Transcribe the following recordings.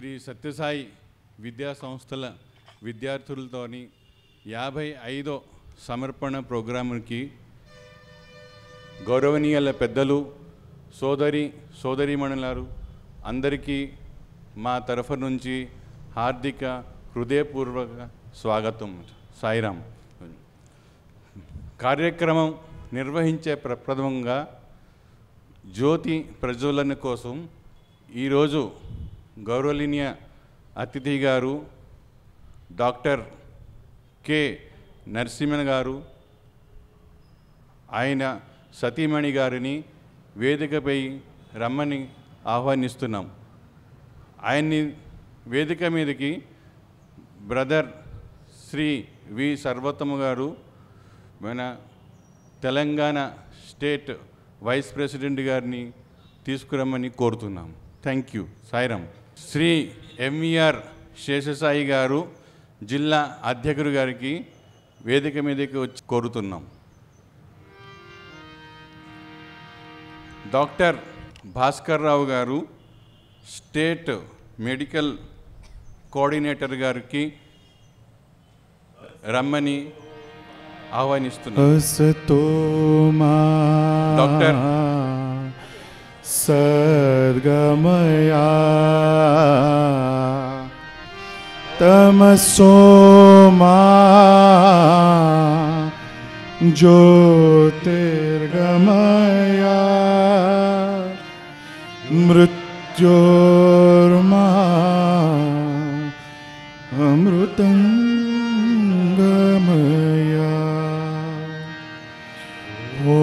శ్రీ సత్యసాయి విద్యా సంస్థల విద్యార్థులతోని యాభై ఐదో సమర్పణ ప్రోగ్రాముకి గౌరవనీయుల పెద్దలు సోదరి సోదరీమణులారు అందరికీ మా తరఫు నుంచి హార్దిక హృదయపూర్వక స్వాగతం సాయిరామ్ కార్యక్రమం నిర్వహించే ప్రప్రథమంగా జ్యోతి ప్రజ్వలన కోసం ఈరోజు గౌరవనీయ అతిథి గారు డాక్టర్ కె నరసింహన్ గారు ఆయన సతీమణి గారిని వేదికపై రమ్మని ఆహ్వానిస్తున్నాం ఆయన్ని వేదిక మీదకి బ్రదర్ శ్రీ వి సర్వోత్తమ గారు మన తెలంగాణ స్టేట్ వైస్ ప్రెసిడెంట్ గారిని తీసుకురమ్మని కోరుతున్నాం thank you Sairam Shri M E R Seshasai గారు జిల్లా అధ్యక్షుడు గారికి వేదిక మీదకి వచ్చి కోరుతున్నాం డాక్టర్ భాస్కర్ రావు గారు స్టేట్ మెడికల్ కోఆర్డినేటర్ గారికి రమ్మని ఆహ్వానిస్తున్నారు డాక్టర్ सर्गमया तमसोमा ज्योतिर्गमया मृत्योर्मा अमृतङ्गमया ओ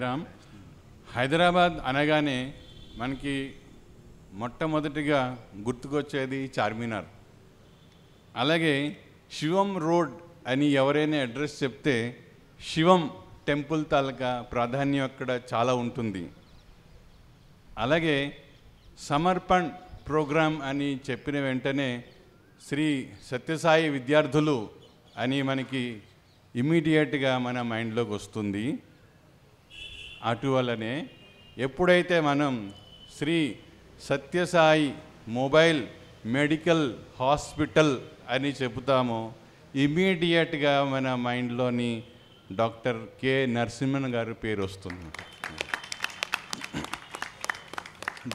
సాయిరామ్ హైదరాబాద్ అనగానే మనకి మొట్టమొదటిగా గుర్తుకొచ్చేది చార్మినార్ అలాగే శివం రోడ్ అని ఎవరైనా అడ్రస్ చెప్తే శివం టెంపుల్ తాలూకా ప్రాధాన్యం అక్కడ చాలా ఉంటుంది అలాగే సమర్పణ్ ప్రోగ్రాం అని చెప్పిన వెంటనే శ్రీ సత్యసాయి విద్యార్థులు అని మనకి ఇమీడియట్గా మన మైండ్లోకి వస్తుంది అటువలనే ఎప్పుడైతే మనం Shri Sathya Sai mobile medical hospital అని చెబుతామో ఇమీడియట్గా మన మైండ్లోని డాక్టర్ కె నరసింహన్ గారు పేరు వస్తుంది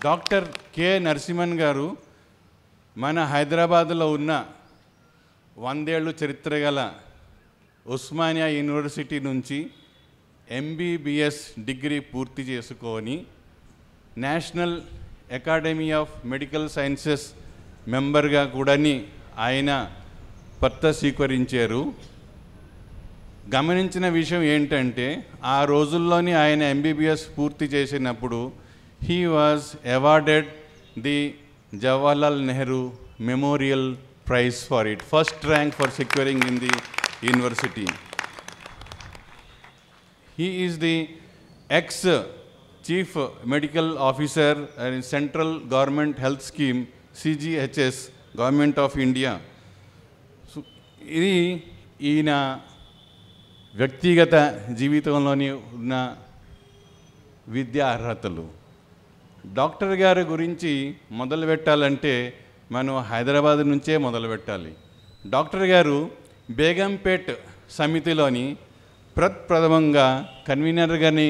డాక్టర్ కె నరసింహన్ గారు మన హైదరాబాద్లో ఉన్న వందేళ్ళు చరిత్ర గల ఉస్మానియా యూనివర్సిటీ నుంచి ఎంబీబీఎస్ డిగ్రీ పూర్తి చేసుకొని national academy of medical sciences మెంబర్గా కూడాని ఆయన పత్త స్వీకరించారు గమనించిన విషయం ఏంటంటే ఆ రోజుల్లోని ఆయన ఎంబీబీఎస్ పూర్తి చేసినప్పుడు he was awarded the Jawaharlal Nehru memorial prize for it first rank for securing in the university he is the ex chief medical officer and central government health scheme CGHS government of India ఇది ఈయన వ్యక్తిగత జీవితంలోని ఉన్న విద్యా అర్హతలు doctor గారి గురించి మొదలు పెట్టాలంటే మనం హైదరాబాద్ నుంచే మొదలు పెట్టాలి డాక్టర్ గారు బేగంపేట్ సమితిలోని ప్రథమంగా కన్వీనర్గాని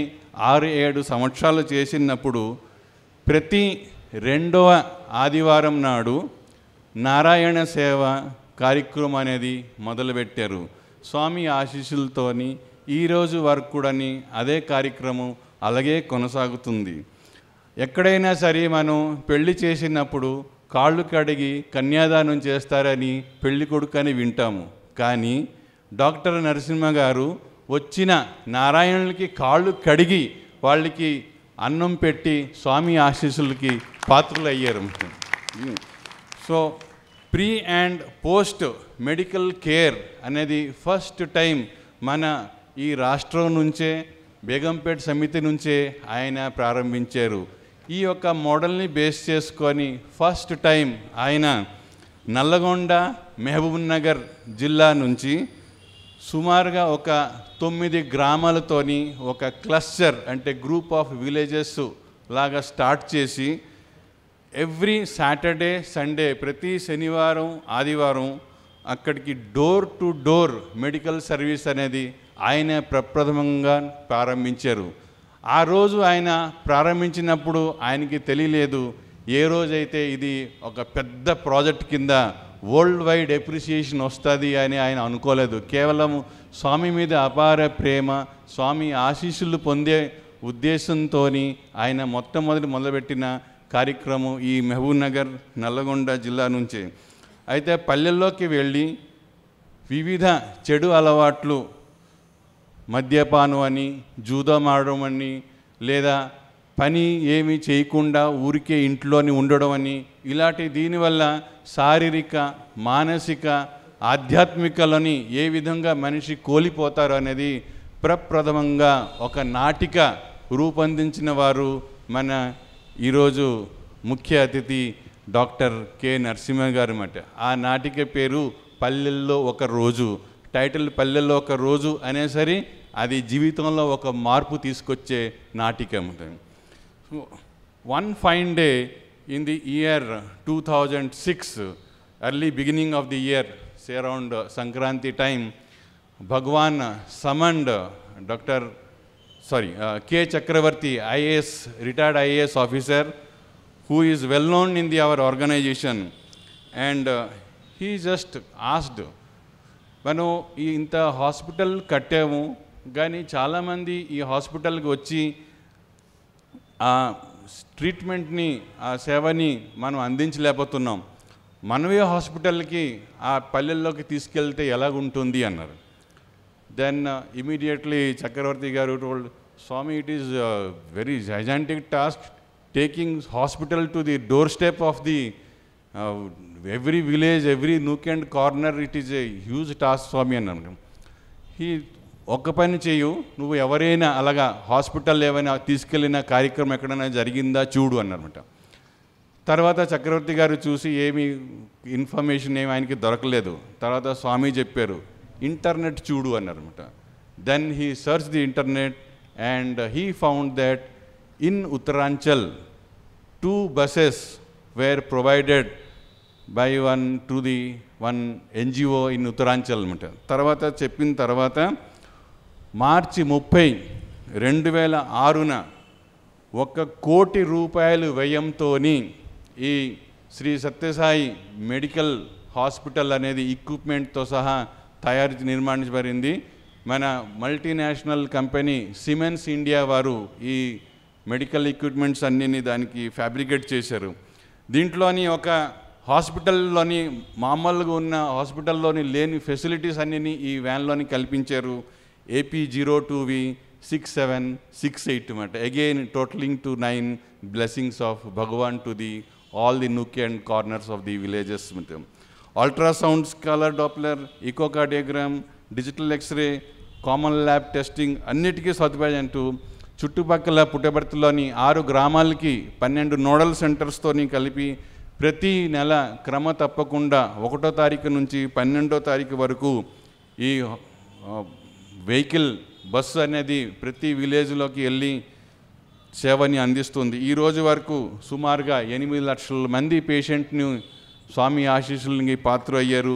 ఆరు ఏడు సంవత్సరాలు చేసినప్పుడు ప్రతి రెండవ ఆదివారం నాడు నారాయణ సేవ కార్యక్రమం అనేది మొదలుపెట్టారు స్వామి ఆశీస్సులతోని ఈరోజు వరకు కూడా అదే కార్యక్రమం అలాగే కొనసాగుతుంది ఎక్కడైనా సరే మనం పెళ్లి చేసినప్పుడు కాళ్ళు కడిగి కన్యాదానం చేస్తారని పెళ్ళికొడుకు కొడుకు అని వింటాము కానీ డాక్టర్ నరసింహ గారు వచ్చిన నారాయణులకి కాళ్ళు కడిగి వాళ్ళకి అన్నం పెట్టి స్వామి ఆశీస్సులకి పాత్రలు అయ్యారు so pre and post medical care అనేది ఫస్ట్ టైం మన ఈ రాష్ట్రం నుంచే బేగంపేట సమితి నుంచే ఆయన ప్రారంభించారు ఈ యొక్క మోడల్ని బేస్ చేసుకొని ఫస్ట్ టైం ఆయన నల్లగొండ మహబూబ్ నగర్ జిల్లా నుంచి సుమారుగా ఒక తొమ్మిది గ్రామాలతోని ఒక క్లస్టర్ అంటే గ్రూప్ ఆఫ్ విలేజెస్ లాగా స్టార్ట్ చేసి ఎవ్రీ సాటర్డే సండే ప్రతి శనివారం ఆదివారం అక్కడికి door to door medical service అనేది ఆయన ప్రప్రథమంగా ప్రారంభించారు ఆ రోజు ఆయన ప్రారంభించినప్పుడు ఆయనకి తెలియలేదు ఏ రోజైతే ఇది ఒక పెద్ద ప్రాజెక్ట్ కింద వరల్డ్ వైడ్ ఎప్రిసియేషన్ వస్తుంది అని ఆయన అనుకోలేదు కేవలం స్వామి మీద అపార ప్రేమ స్వామి ఆశీస్సులు పొందే ఉద్దేశంతో ఆయన మొట్టమొదటి మొదలుపెట్టిన కార్యక్రమం ఈ మహబూబ్నగర్ నల్లగొండ జిల్లా నుంచే అయితే పల్లెల్లోకి వెళ్ళి వివిధ చెడు అలవాట్లు మద్యపానం అని జూదం ఆడడం అని లేదా పని ఏమీ చేయకుండా ఊరికే ఇంట్లోని ఉండడం అని ఇలాంటి దీనివల్ల శారీరక మానసిక ఆధ్యాత్మికలని ఏ విధంగా మనిషి కోలిపోతారు అనేది ప్రప్రథమంగా ఒక నాటిక రూపొందించిన వారు మన ఈరోజు ముఖ్య అతిథి డాక్టర్ కె నరసింహ గారు అన్నమాట ఆ నాటిక పేరు పల్లెల్లో ఒక రోజు టైటిల్ పల్లెల్లో ఒక రోజు అనేసరి అది జీవితంలో ఒక మార్పు తీసుకొచ్చే నాటిక one fine day in the year 2006, early beginning of the year, say around Sankranti time, Bhagwan summoned Dr. Sorry, uh, K. Chakravarti, IAS, retired IAS officer, who is well known in the, our organization. And uh, he just asked, మనం ఇంత hospital కట్టాము కానీ చాలామంది ఈ హాస్పిటల్కి వచ్చి ట్రీట్మెంట్ని ఆ సేవని మనం అందించలేకపోతున్నాం మనవే హాస్పిటల్కి ఆ పల్లెల్లోకి తీసుకెళ్తే ఎలాగుంటుంది అన్నారు దెన్ ఇమీడియట్లీ uh, చక్రవర్తి గారు told Swami it is very gigantic task taking hospital to the door step of the every village every nook and corner it is a huge task Swami అని అనుకున్నాం హీ ఒక్క పని చేయు నువ్వు ఎవరైనా అలాగా హాస్పిటల్ ఏమైనా తీసుకెళ్ళిన కార్యక్రమం ఎక్కడైనా జరిగిందా చూడు అన్నమాట తర్వాత చక్రవర్తి గారు చూసి ఏమి ఇన్ఫర్మేషన్ ఏమి ఆయనకి దొరకలేదు తర్వాత స్వామి చెప్పారు ఇంటర్నెట్ చూడు అన్నమాట then he search the internet and he found that in Uttaranchal two buses were provided by one to the one NGO in Uttaranchal అనమాట తర్వాత చెప్పిన తర్వాత మార్చి ముప్పై రెండు వేల ఆరున ఒక కోటి రూపాయలు వ్యయంతో ఈ శ్రీ సత్యసాయి మెడికల్ హాస్పిటల్ అనేది ఎక్విప్మెంట్తో సహా తయారు నిర్మాణించబడింది మన మల్టీనేషనల్ కంపెనీ సిమెన్స్ ఇండియా వారు ఈ మెడికల్ ఎక్విప్మెంట్స్ అన్నీ దానికి ఫ్యాబ్రికేట్ చేశారు దీంట్లోని ఒక హాస్పిటల్లోని మామూలుగా ఉన్న హాస్పిటల్లోని లేని ఫెసిలిటీస్ అన్నీ ఈ వ్యాన్లోని కల్పించారు AP zero two V six seven six eight అంట again totaling to nine blessings of Bhagwan to the all the nook and corners of the villages మధ్య ultrasounds colour Doppler echocardiogram digital X ray common lab testing అన్నిటికీ సదుపాయం అంటూ చుట్టుపక్కల పుట్టబడతలోని ఆరు గ్రామాలకి పన్నెండు nodal సెంటర్స్తోని కలిపి ప్రతి నెల క్రమ తప్పకుండా ఒకటో తారీఖు నుంచి పన్నెండో తారీఖు వరకు ఈ వెహికల్ బస్సు అనేది ప్రతి విలేజ్లోకి వెళ్ళి సేవని అందిస్తుంది ఈ రోజు వరకు సుమారుగా ఎనిమిది లక్షల మంది పేషెంట్ని స్వామి ఆశీస్సులకి పాత్ర అయ్యారు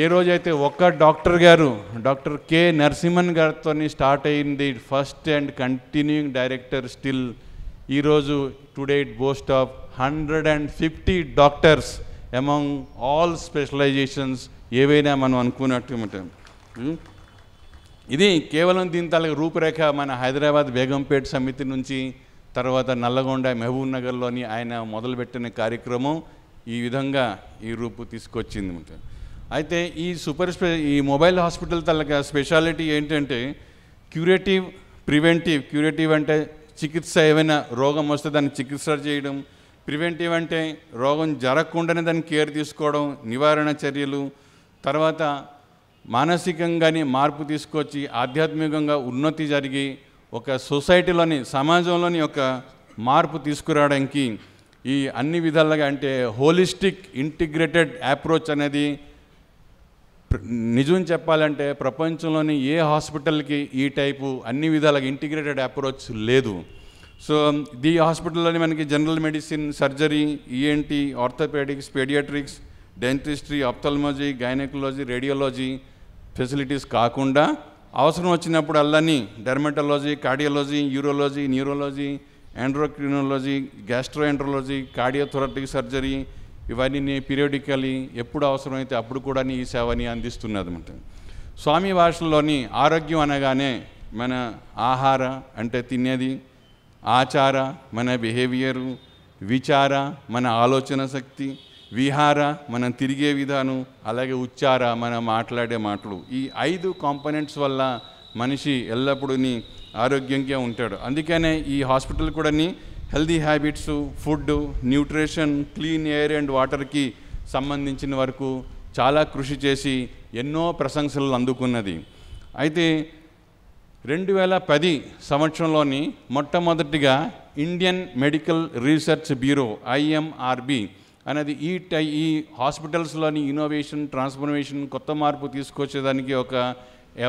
ఏ రోజైతే ఒక్క డాక్టర్ గారు డాక్టర్ కె నరసింహన్ గారితో స్టార్ట్ అయింది first and continuing director still ఈరోజు today it boast of hundred and fifty doctors among all specialisations ఏవైనా మనం అనుకున్నట్టు ఇది కేవలం దీని తాలూకు రూపురేఖ మన హైదరాబాద్ బేగంపేట్ సమితి నుంచి తర్వాత నల్లగొండ మహబూబ్ నగర్లోని ఆయన మొదలుపెట్టిన కార్యక్రమం ఈ విధంగా ఈ రూపు తీసుకొచ్చింది అయితే ఈ సూపర్ స్పె ఈ మొబైల్ హాస్పిటల్ తలక స్పెషాలిటీ ఏంటంటే క్యూరేటివ్ ప్రివెంటివ్ క్యూరేటివ్ అంటే చికిత్స ఏమైనా రోగం వస్తే దాన్ని చికిత్స చేయడం ప్రివెంటివ్ అంటే రోగం జరగకుండానే దాన్ని కేర్ తీసుకోవడం నివారణ చర్యలు తర్వాత మానసికంగాని మార్పు తీసుకొచ్చి ఆధ్యాత్మికంగా ఉన్నతి జరిగి ఒక సొసైటీలోని సమాజంలోని ఒక మార్పు తీసుకురావడానికి ఈ అన్ని విధాలుగా అంటే హోలిస్టిక్ ఇంటిగ్రేటెడ్ అప్రోచ్ అనేది నిజం చెప్పాలంటే ప్రపంచంలోని ఏ హాస్పిటల్కి ఈ టైపు అన్ని విధాలుగా ఇంటిగ్రేటెడ్ అప్రోచ్ లేదు సో ఈ హాస్పిటల్లోని మనకి general medicine surgery ENT orthopaedics paediatrics dentistry ophthalmology gynaecology radiology facilities కాకుండా అవసరం వచ్చినప్పుడు అల్లని dermatology cardiology urology endocrinology gastro gastroenterology cardiothoracic surgery ఇవన్నీ పీరియడికలీ ఎప్పుడు అవసరమైతే అప్పుడు కూడా ఈ సేవని అందిస్తున్నది అనమాట స్వామి భాషలోని ఆరోగ్యం అనగానే మన ఆహార అంటే తినేది ఆచార మన బిహేవియరు విచార మన ఆలోచన శక్తి విహార మనం తిరిగే విధానం అలాగే ఉచ్చార మనం మాట్లాడే మాటలు ఈ ఐదు కాంపనెంట్స్ వల్ల మనిషి ఎల్లప్పుడూ ఆరోగ్యంగా ఉంటాడు అందుకనే ఈ హాస్పిటల్ కూడా healthy habits food nutrition clean air and వాటర్కి సంబంధించిన వరకు చాలా కృషి చేసి ఎన్నో ప్రశంసలు అందుకున్నది అయితే రెండు వేల పది సంవత్సరంలోని మొట్టమొదటిగా Indian medical research bureau IMRB అనేది ఈ టై ఈ హాస్పిటల్స్లోని ఇన్నోవేషన్ ట్రాన్స్ఫర్మేషన్ కొత్త మార్పు తీసుకొచ్చేదానికి ఒక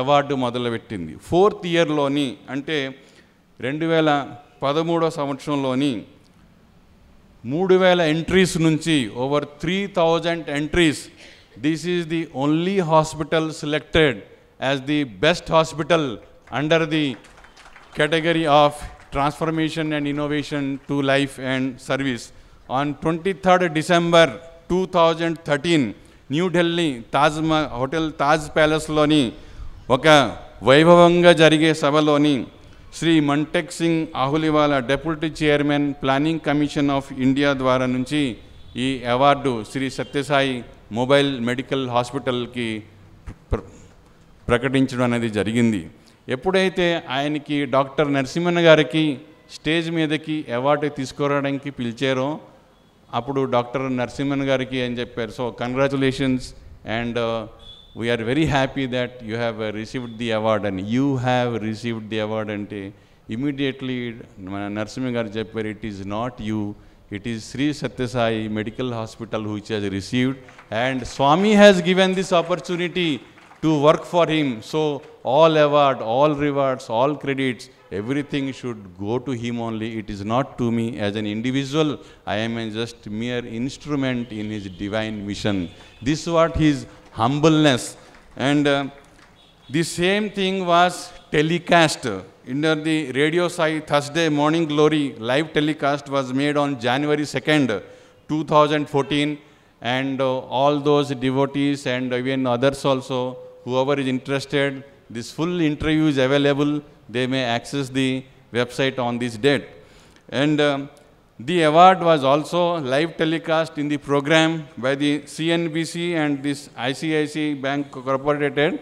అవార్డు మొదలుపెట్టింది ఫోర్త్ ఇయర్లోని అంటే రెండు వేల పదమూడో సంవత్సరంలోని మూడు వేల ఎంట్రీస్ నుంచి over three thousand entries this is the only hospital selected as the best hospital under the category of transformation and innovation to life and service twenty third December two thousand new New Delhi Taj hotel Taj ప్యాలెస్లోని ఒక వైభవంగా జరిగే సభలోని Shri Montek Singh Ahluwalia deputy chairman planning commission of India ద్వారా నుంచి ఈ award Shri Sathya Sai mobile medical హాస్పిటల్కి ప్రకటించడం అనేది జరిగింది ఎప్పుడైతే ఆయనకి డాక్టర్ నరసింహన్ గారికి స్టేజ్ మీదకి అవార్డు తీసుకురావడానికి పిలిచారో అప్పుడు డాక్టర్ నరసింహన్ గారికి అని చెప్పారు so congratulations and we are very happy that you have received the award అని you have received the award అంటే ఇమీడియట్లీ మన నరసింహ గారు చెప్పారు it is not you it is Shri Sathyasai medical hospital which has received and Swami has given this opportunity to work for Him. So all award, all rewards, all credits, everything should go to Him only. It is not to me as an individual. I am just mere instrument in His divine mission. This is what His humbleness. And uh, the same thing was telecast. In the radio site, Thursday Morning Glory live telecast was made on January 2nd, 2014. And uh, all those devotees and even others also whoever is interested, this full interview is available. They may access the website on this date. And um, the award was also live telecast in the program by the CNBC and this ICIC Bank Corporated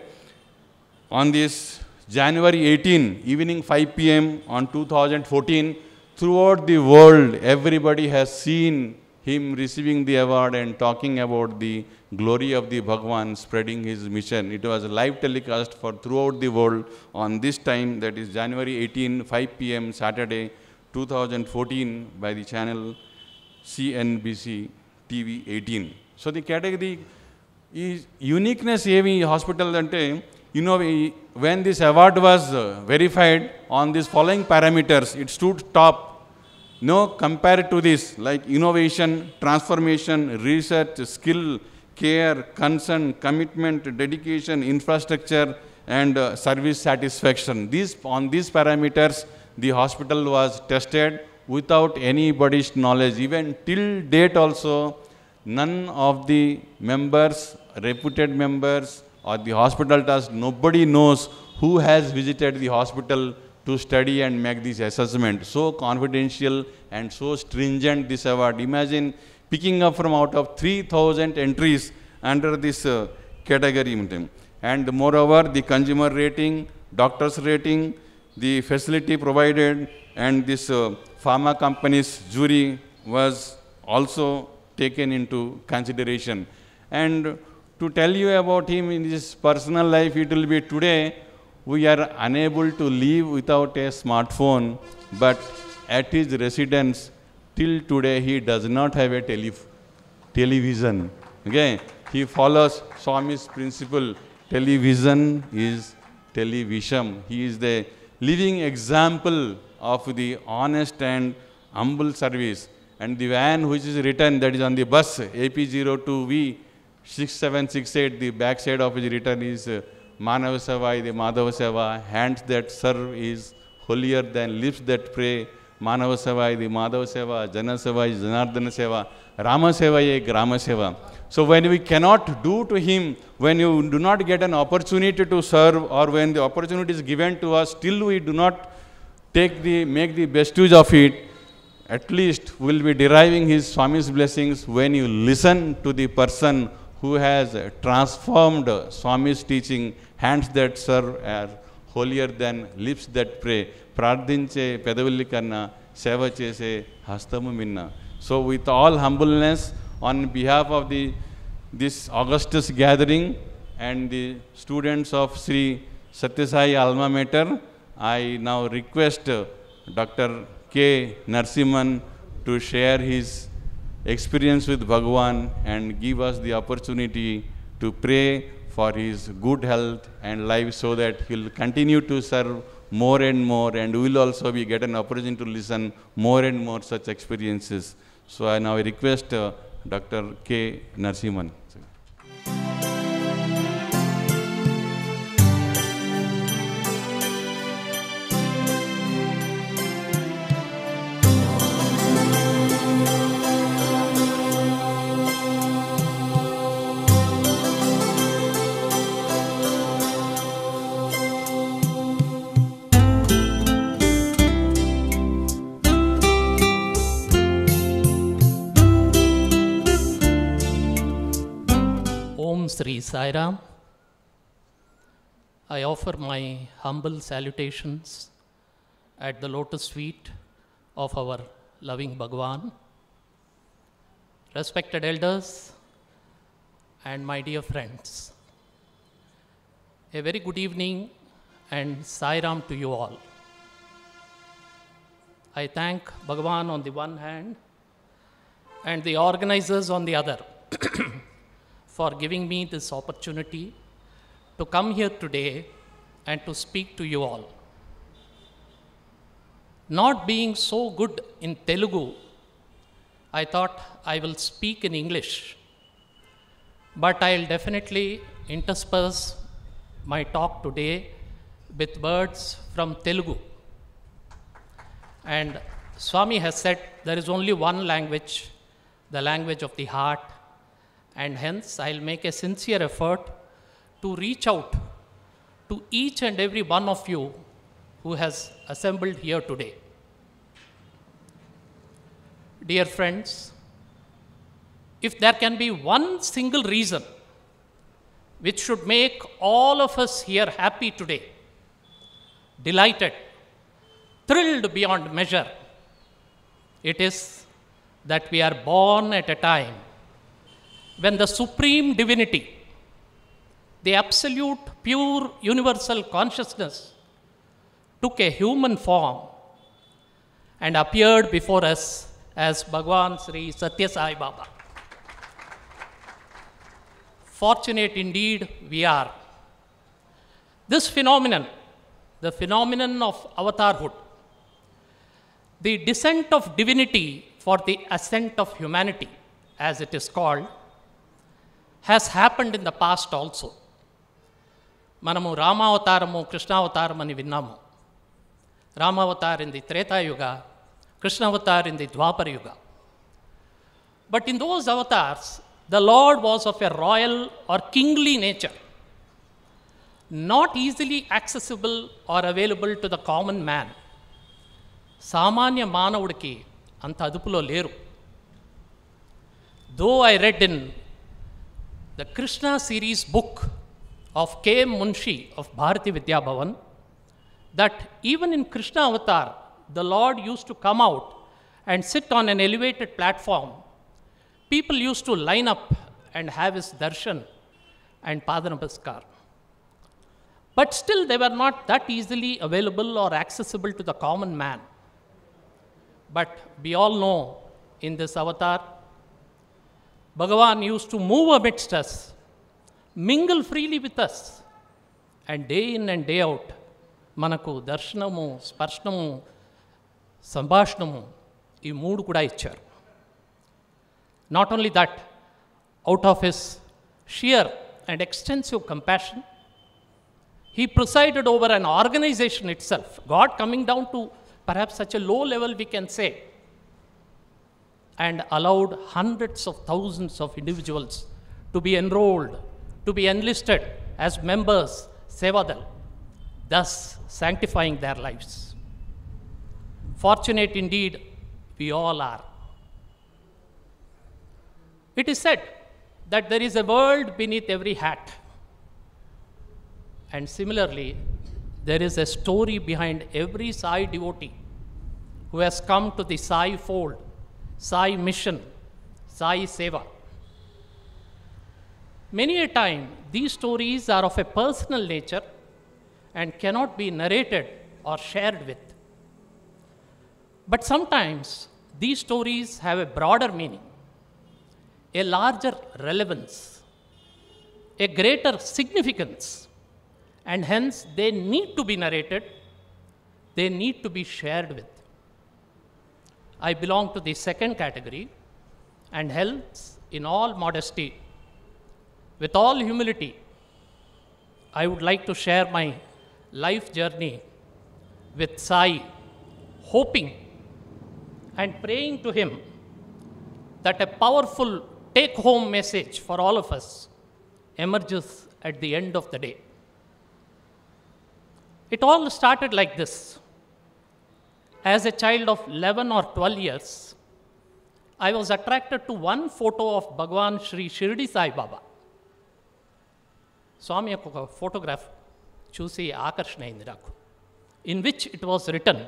on this January 18, evening 5 p.m. on 2014. Throughout the world, everybody has seen him receiving the award and talking about the glory of the Bhagwan, spreading his mission. It was live telecast for throughout the world on this time, that is January 18, 5 p.m. Saturday, 2014 by the channel CNBC TV 18. So the category is uniqueness AV hospital you know, when this award was uh, verified on these following parameters, it stood top no, compared to this, like innovation, transformation, research, skill, care, concern, commitment, dedication, infrastructure, and uh, service satisfaction. These, on these parameters, the hospital was tested without anybody's knowledge. Even till date also, none of the members, reputed members, or the hospital staff, nobody knows who has visited the hospital to study and make this assessment. So confidential and so stringent this award. Imagine picking up from out of 3,000 entries under this uh, category. And moreover, the consumer rating, doctor's rating, the facility provided, and this uh, pharma company's jury was also taken into consideration. And to tell you about him in his personal life, it will be today we are unable to live without a smartphone, but at his residence, till today, he does not have a tele television. Okay? He follows Swami's principle, television is television. He is the living example of the honest and humble service. And the van which is written, that is on the bus, AP02V6768, the backside of his written is uh, Manav Seva the Madhav Seva, hands that serve is holier than lips that pray. Manav Seva the Madhav Seva, Jana Seva is Janardana Seva, Rama Seva is Grama Seva. So when we cannot do to him, when you do not get an opportunity to serve or when the opportunity is given to us, still we do not take the, make the best use of it, at least we will be deriving his Swami's blessings when you listen to the person who has uh, transformed Swami's teaching, hands that serve are holier than lips that pray. Pradhanche Pradhinche pedavillikanna seva chese hastamu minna. So with all humbleness on behalf of this Augustus gathering and the students of Sri Satyasai Alma Mater, I now request uh, Dr. K. Narsiman to share his experience with Bhagwan and give us the opportunity to pray for his good health and life so that he'll continue to serve more and more and we'll also be get an opportunity to listen more and more such experiences. So I now request uh, Dr. K. Narsimhan. Sairam. I offer my humble salutations at the lotus feet of our loving Bhagwan. Respected elders and my dear friends, a very good evening and Sairam to you all. I thank Bhagwan on the one hand and the organizers on the other. for giving me this opportunity to come here today and to speak to you all. Not being so good in Telugu, I thought I will speak in English, but I'll definitely intersperse my talk today with words from Telugu. And Swami has said there is only one language, the language of the heart, and hence I'll make a sincere effort to reach out to each and every one of you who has assembled here today. Dear friends, if there can be one single reason which should make all of us here happy today, delighted, thrilled beyond measure, it is that we are born at a time when the supreme divinity, the absolute, pure, universal consciousness, took a human form and appeared before us as Bhagwan Sri Satya Sai Baba. Fortunate indeed we are. This phenomenon, the phenomenon of avatarhood, the descent of divinity for the ascent of humanity, as it is called, has happened in the past also మనము రామావతారము కృష్ణావతారం అని విన్నాము రామావతారింది త్రేతాయుగ కృష్ణావతారింది ద్వాపరయుగ but in those avatars the lord was of a royal or kingly nature not easily accessible or available to the common man సామాన్య మానవుడికి అంత అదుపులో లేరు though I read in the Krishna series book of K. M. Munshi of Bharati Vidya Bhavan that even in Krishna avatar, the Lord used to come out and sit on an elevated platform. People used to line up and have his darshan and padanamaskar. But still, they were not that easily available or accessible to the common man. But we all know in this avatar, Bhagavan used to move amidst us, mingle freely with us, and day in and day out మనకు దర్శనము స్పర్శనము సంభాషణము ఈ మూడు కూడా ఇచ్చారు Not only that, out of his sheer and extensive compassion, he presided over an organization itself. God coming down to perhaps such a low level, we can say, and allowed hundreds of thousands of individuals to be enrolled, to be enlisted as members, Sevadal, thus sanctifying their lives. Fortunate indeed, we all are. It is said that there is a world beneath every hat. And similarly, there is a story behind every Sai devotee who has come to the Sai fold Sai mission, Sai seva. Many a time, these stories are of a personal nature and cannot be narrated or shared with. But sometimes, these stories have a broader meaning, a larger relevance, a greater significance, and hence they need to be narrated, they need to be shared with. I belong to the second category and hence, in all modesty, with all humility, I would like to share my life journey with Sai, hoping and praying to Him that a powerful take home message for all of us emerges at the end of the day. It all started like this. As a child of 11 or 12 years, I was attracted to one photo of Bhagwan Sri Shirdi Sai Baba. Swami took a photograph, Chusi Akarshna Indiraku, in which it was written,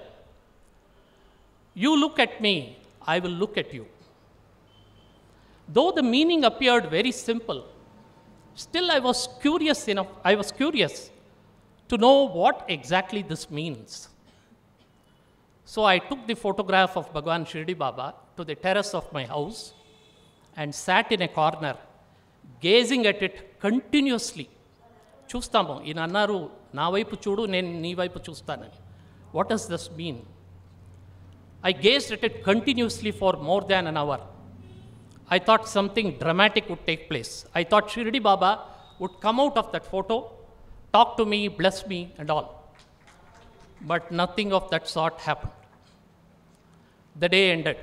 You look at me, I will look at you. Though the meaning appeared very simple, still I was curious enough, I was curious to know what exactly this means. So I took the photograph of Bhagwan Shirdi Baba to the terrace of my house and sat in a corner, gazing at it continuously. Chustamo, in Annaru, Navaipu Chudu, Nen Nivaipu Chustanani. What does this mean? I gazed at it continuously for more than an hour. I thought something dramatic would take place. I thought Shirdi Baba would come out of that photo, talk to me, bless me, and all. But nothing of that sort happened the day ended.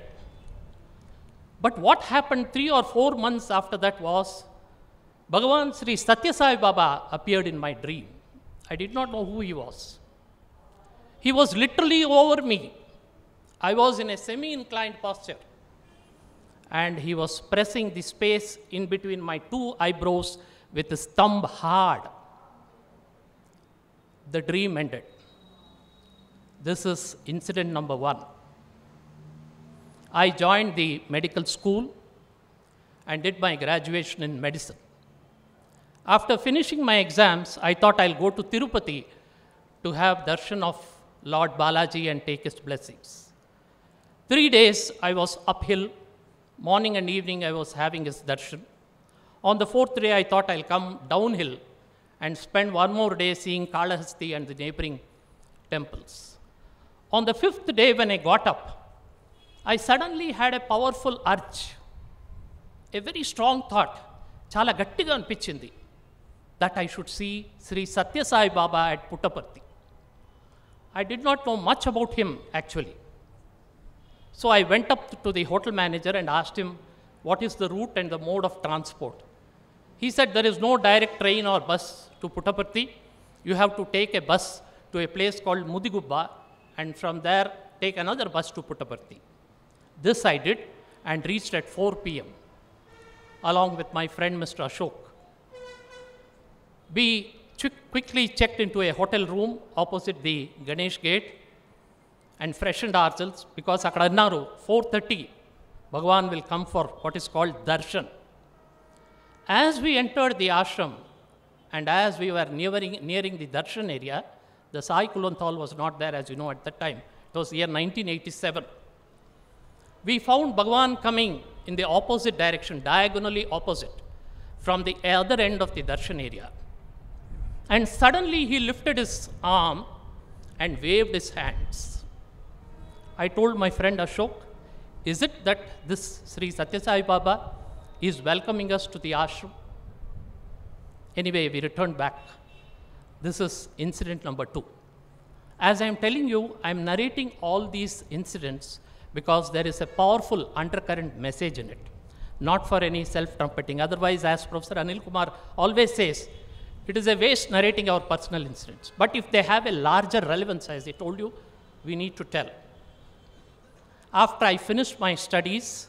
But what happened three or four months after that was Bhagavan Sri Satya Sai Baba appeared in my dream. I did not know who he was. He was literally over me. I was in a semi inclined posture. And he was pressing the space in between my two eyebrows with his thumb hard. The dream ended. This is incident number one. I joined the medical school and did my graduation in medicine. After finishing my exams, I thought I'll go to Tirupati to have darshan of Lord Balaji and take his blessings. Three days I was uphill. Morning and evening I was having his darshan. On the fourth day, I thought I'll come downhill and spend one more day seeing Kalahasti and the neighboring temples. On the fifth day, when I got up, I suddenly had a powerful urge, a very strong thought, చాలా pichindi, that I should see Sri Satya Sai Baba at Puttaparthi. I did not know much about him actually. So I went up to the hotel manager and asked him what is the route and the mode of transport. He said there is no direct train or bus to Puttaparthi. You have to take a bus to a place called Mudigubba and from there take another bus to Puttaparthi. This I did and reached at 4 p.m. along with my friend Mr. Ashok. We quickly checked into a hotel room opposite the Ganesh gate and freshened ourselves because akkada 4:30 Bhagwan will come for what is called darshan. As we entered the ashram and as we were nearing, nearing the darshan area, the Sai Kulonthal was not there as you know at that time. It was year 1987 we found Bhagavan coming in the opposite direction, diagonally opposite, from the other end of the darshan area. And suddenly he lifted his arm and waved his hands. I told my friend Ashok, is it that this Sri Sai Baba is welcoming us to the ashram? Anyway, we returned back. This is incident number two. As I am telling you, I am narrating all these incidents because there is a powerful undercurrent message in it, not for any self trumpeting. Otherwise, as Professor Anil Kumar always says, it is a waste narrating our personal incidents. But if they have a larger relevance, as I told you, we need to tell. After I finished my studies,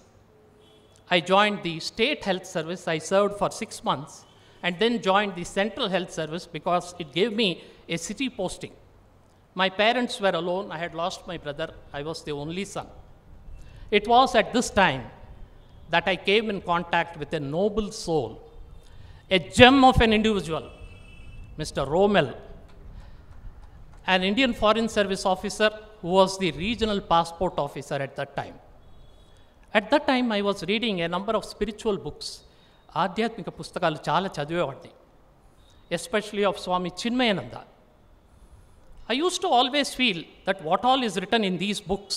I joined the state health service. I served for six months and then joined the central health service because it gave me a city posting. My parents were alone. I had lost my brother. I was the only son. It was at this time that I came in contact with a noble soul, a gem of an individual, Mr. Romel, an Indian Foreign Service officer who was the regional passport officer at that time. At that time, I was reading a number of spiritual books, ఆధ్యాత్మిక పుస్తకాలు చాలా చదివేవాడిని especially of Swami Chinmayananda. I used to always feel that what all is written in these books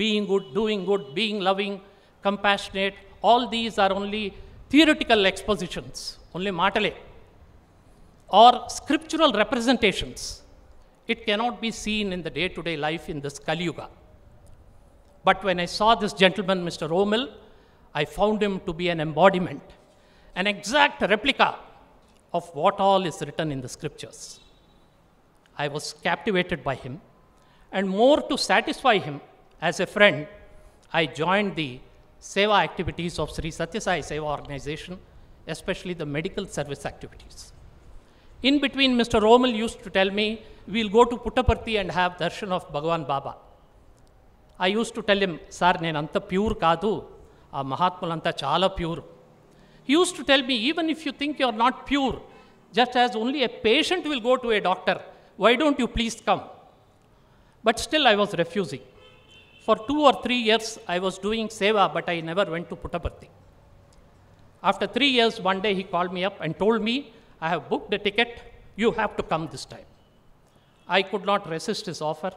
being good, doing good, being loving, compassionate, all these are only theoretical expositions, only matale, or scriptural representations. It cannot be seen in the day to day life in this Kali Yuga. But when I saw this gentleman, Mr. Romil, I found him to be an embodiment, an exact replica of what all is written in the scriptures. I was captivated by him, and more to satisfy him, as a friend, I joined the Seva activities of Sri Sai Seva organization, especially the medical service activities. In between, Mr. Romal used to tell me, we'll go to Puttaparthi and have darshan of Bhagavan Baba. I used to tell him, sir, nenanta pure kadu, chala pure." He used to tell me, "Even if you think you are not pure, just as only a patient will go to a doctor, why don't you please come?" But still, I was refusing. For two or three years, I was doing seva, but I never went to Puttaparthi. After three years, one day he called me up and told me, I have booked a ticket, you have to come this time. I could not resist his offer.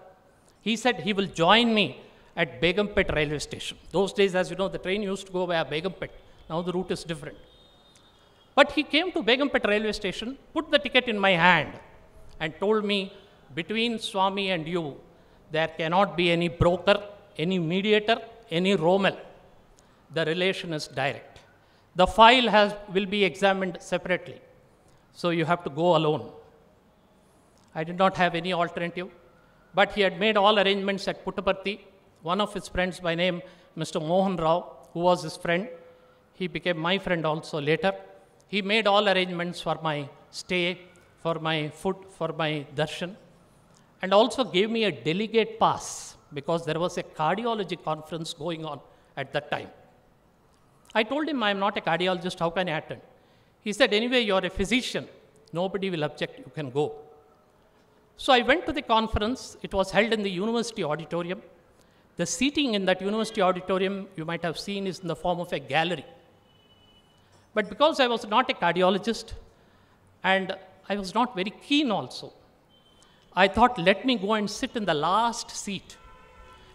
He said he will join me at Begumpet railway station. Those days, as you know, the train used to go via Begumpet. Now the route is different. But he came to Begumpet railway station, put the ticket in my hand, and told me, between Swami and you, there cannot be any broker, any mediator, any ROMEL, the relation is direct. The file has, will be examined separately, so you have to go alone. I did not have any alternative, but he had made all arrangements at Puttaparthi. One of his friends by name, Mr. Mohan Rao, who was his friend, he became my friend also later. He made all arrangements for my stay, for my food, for my darshan, and also gave me a delegate pass because there was a cardiology conference going on at that time. I told him, I'm not a cardiologist, how can I attend? He said, Anyway, you're a physician, nobody will object, you can go. So I went to the conference, it was held in the university auditorium. The seating in that university auditorium, you might have seen, is in the form of a gallery. But because I was not a cardiologist and I was not very keen also, I thought, let me go and sit in the last seat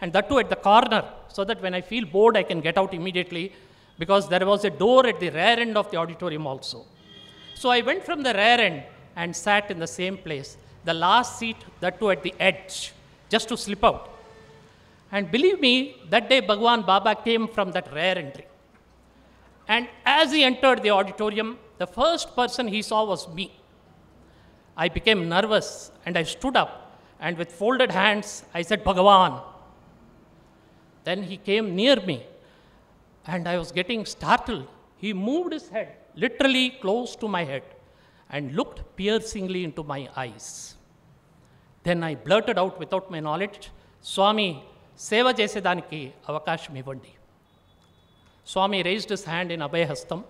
and that too at the corner, so that when I feel bored, I can get out immediately because there was a door at the rear end of the auditorium also. So I went from the rear end and sat in the same place, the last seat, that too at the edge, just to slip out. And believe me, that day Bhagwan Baba came from that rear entry. And as he entered the auditorium, the first person he saw was me. I became nervous and I stood up and with folded hands, I said, Bhagavan, then he came near me and I was getting startled. He moved his head literally close to my head and looked piercingly into my eyes. Then I blurted out without my knowledge, Swami, seva jesedaniki avakashmi vandi. Swami raised his hand in abhayastam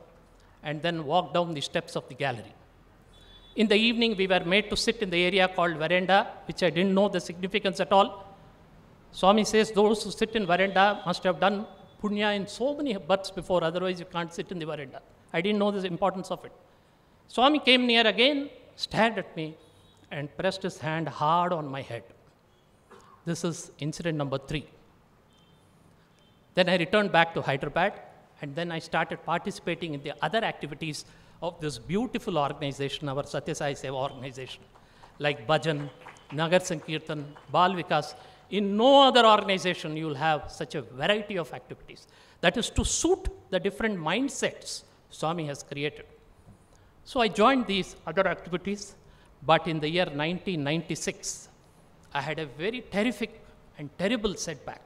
and then walked down the steps of the gallery. In the evening, we were made to sit in the area called Veranda, which I didn't know the significance at all. Swami says those who sit in veranda must have done punya in so many births before, otherwise you can't sit in the veranda. I didn't know the importance of it. Swami came near again, stared at me, and pressed his hand hard on my head. This is incident number three. Then I returned back to Hyderabad, and then I started participating in the other activities of this beautiful organization, our Satya Sai Seva organization, like bhajan, Nagar Sankirtan, Bal Vikas, in no other organization you will have such a variety of activities. That is to suit the different mindsets Swami has created. So I joined these other activities, but in the year 1996, I had a very terrific and terrible setback.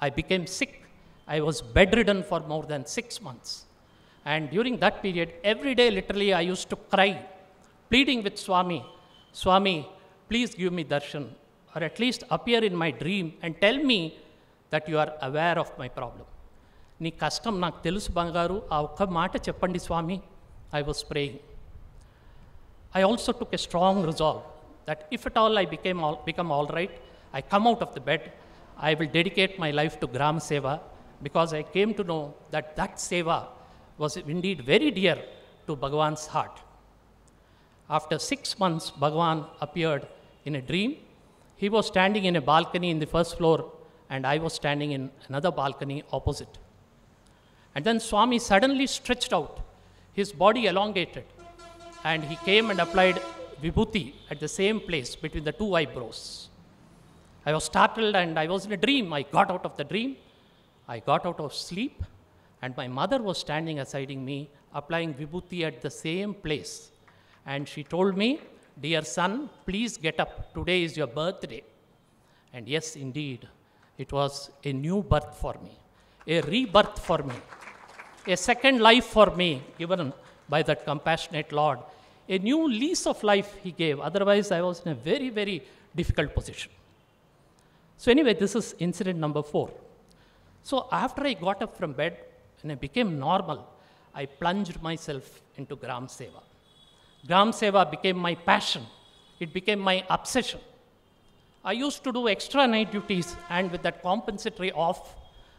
I became sick. I was bedridden for more than six months. And during that period, every day literally I used to cry, pleading with Swami, Swami, please give me darshan or at least appear in my dream and tell me that you are aware of my problem. Ni kastam nak telus bangaru, aukha mata chappandi swami, I was praying. I also took a strong resolve that if at all I became become all right, I come out of the bed, I will dedicate my life to Gram Seva because I came to know that that Seva was indeed very dear to Bhagawan's heart. After six months, Bhagawan appeared in a dream he was standing in a balcony in the first floor, and I was standing in another balcony opposite. And then Swami suddenly stretched out, his body elongated, and he came and applied vibhuti at the same place between the two eyebrows. I was startled and I was in a dream. I got out of the dream. I got out of sleep, and my mother was standing aside me, applying vibhuti at the same place. And she told me, Dear son, please get up. Today is your birthday. And yes, indeed, it was a new birth for me, a rebirth for me, a second life for me given by that compassionate Lord, a new lease of life He gave. Otherwise, I was in a very, very difficult position. So, anyway, this is incident number four. So, after I got up from bed and I became normal, I plunged myself into Gram Seva. Gram Seva became my passion. It became my obsession. I used to do extra night duties, and with that compensatory off,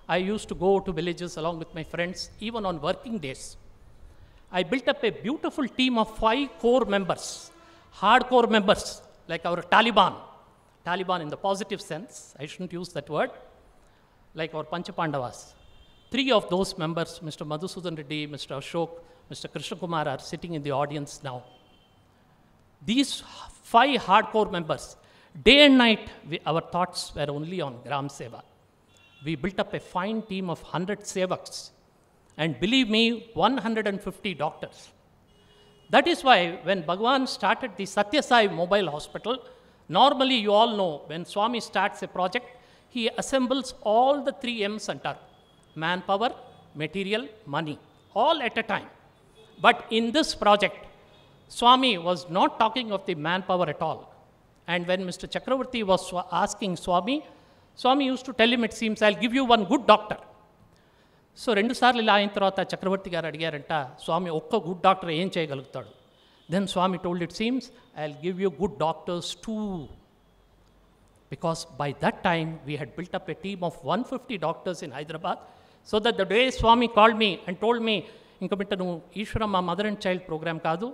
I used to go to villages along with my friends, even on working days. I built up a beautiful team of five core members, hardcore members, like our Taliban. Taliban in the positive sense, I shouldn't use that word, like our Panchapandavas. Three of those members, Mr. Madhusudan Reddy, Mr. Ashok, Mr. Krishna Kumar, are sitting in the audience now. These five hardcore members, day and night, we, our thoughts were only on Gram Seva. We built up a fine team of 100 Sevaks, and believe me, 150 doctors. That is why when Bhagwan started the Satya Sai Mobile Hospital, normally you all know when Swami starts a project, he assembles all the three M's under manpower, material, money, all at a time. But in this project, Swami was not talking of the manpower at all. And when Mr. Chakravarti was asking Swami, Swami used to tell him, it seems, I'll give you one good doctor. So, rendu saar lila ayin tarawata Chakravarti gara adiyarenta, Swami okka good doctor ayin chay Then Swami told, it seems, I'll give you good doctors too. Because by that time, we had built up a team of 150 doctors in Hyderabad. So that the day Swami called me and told me, inka mitta nu Ishwaramma mother and child program kaadu,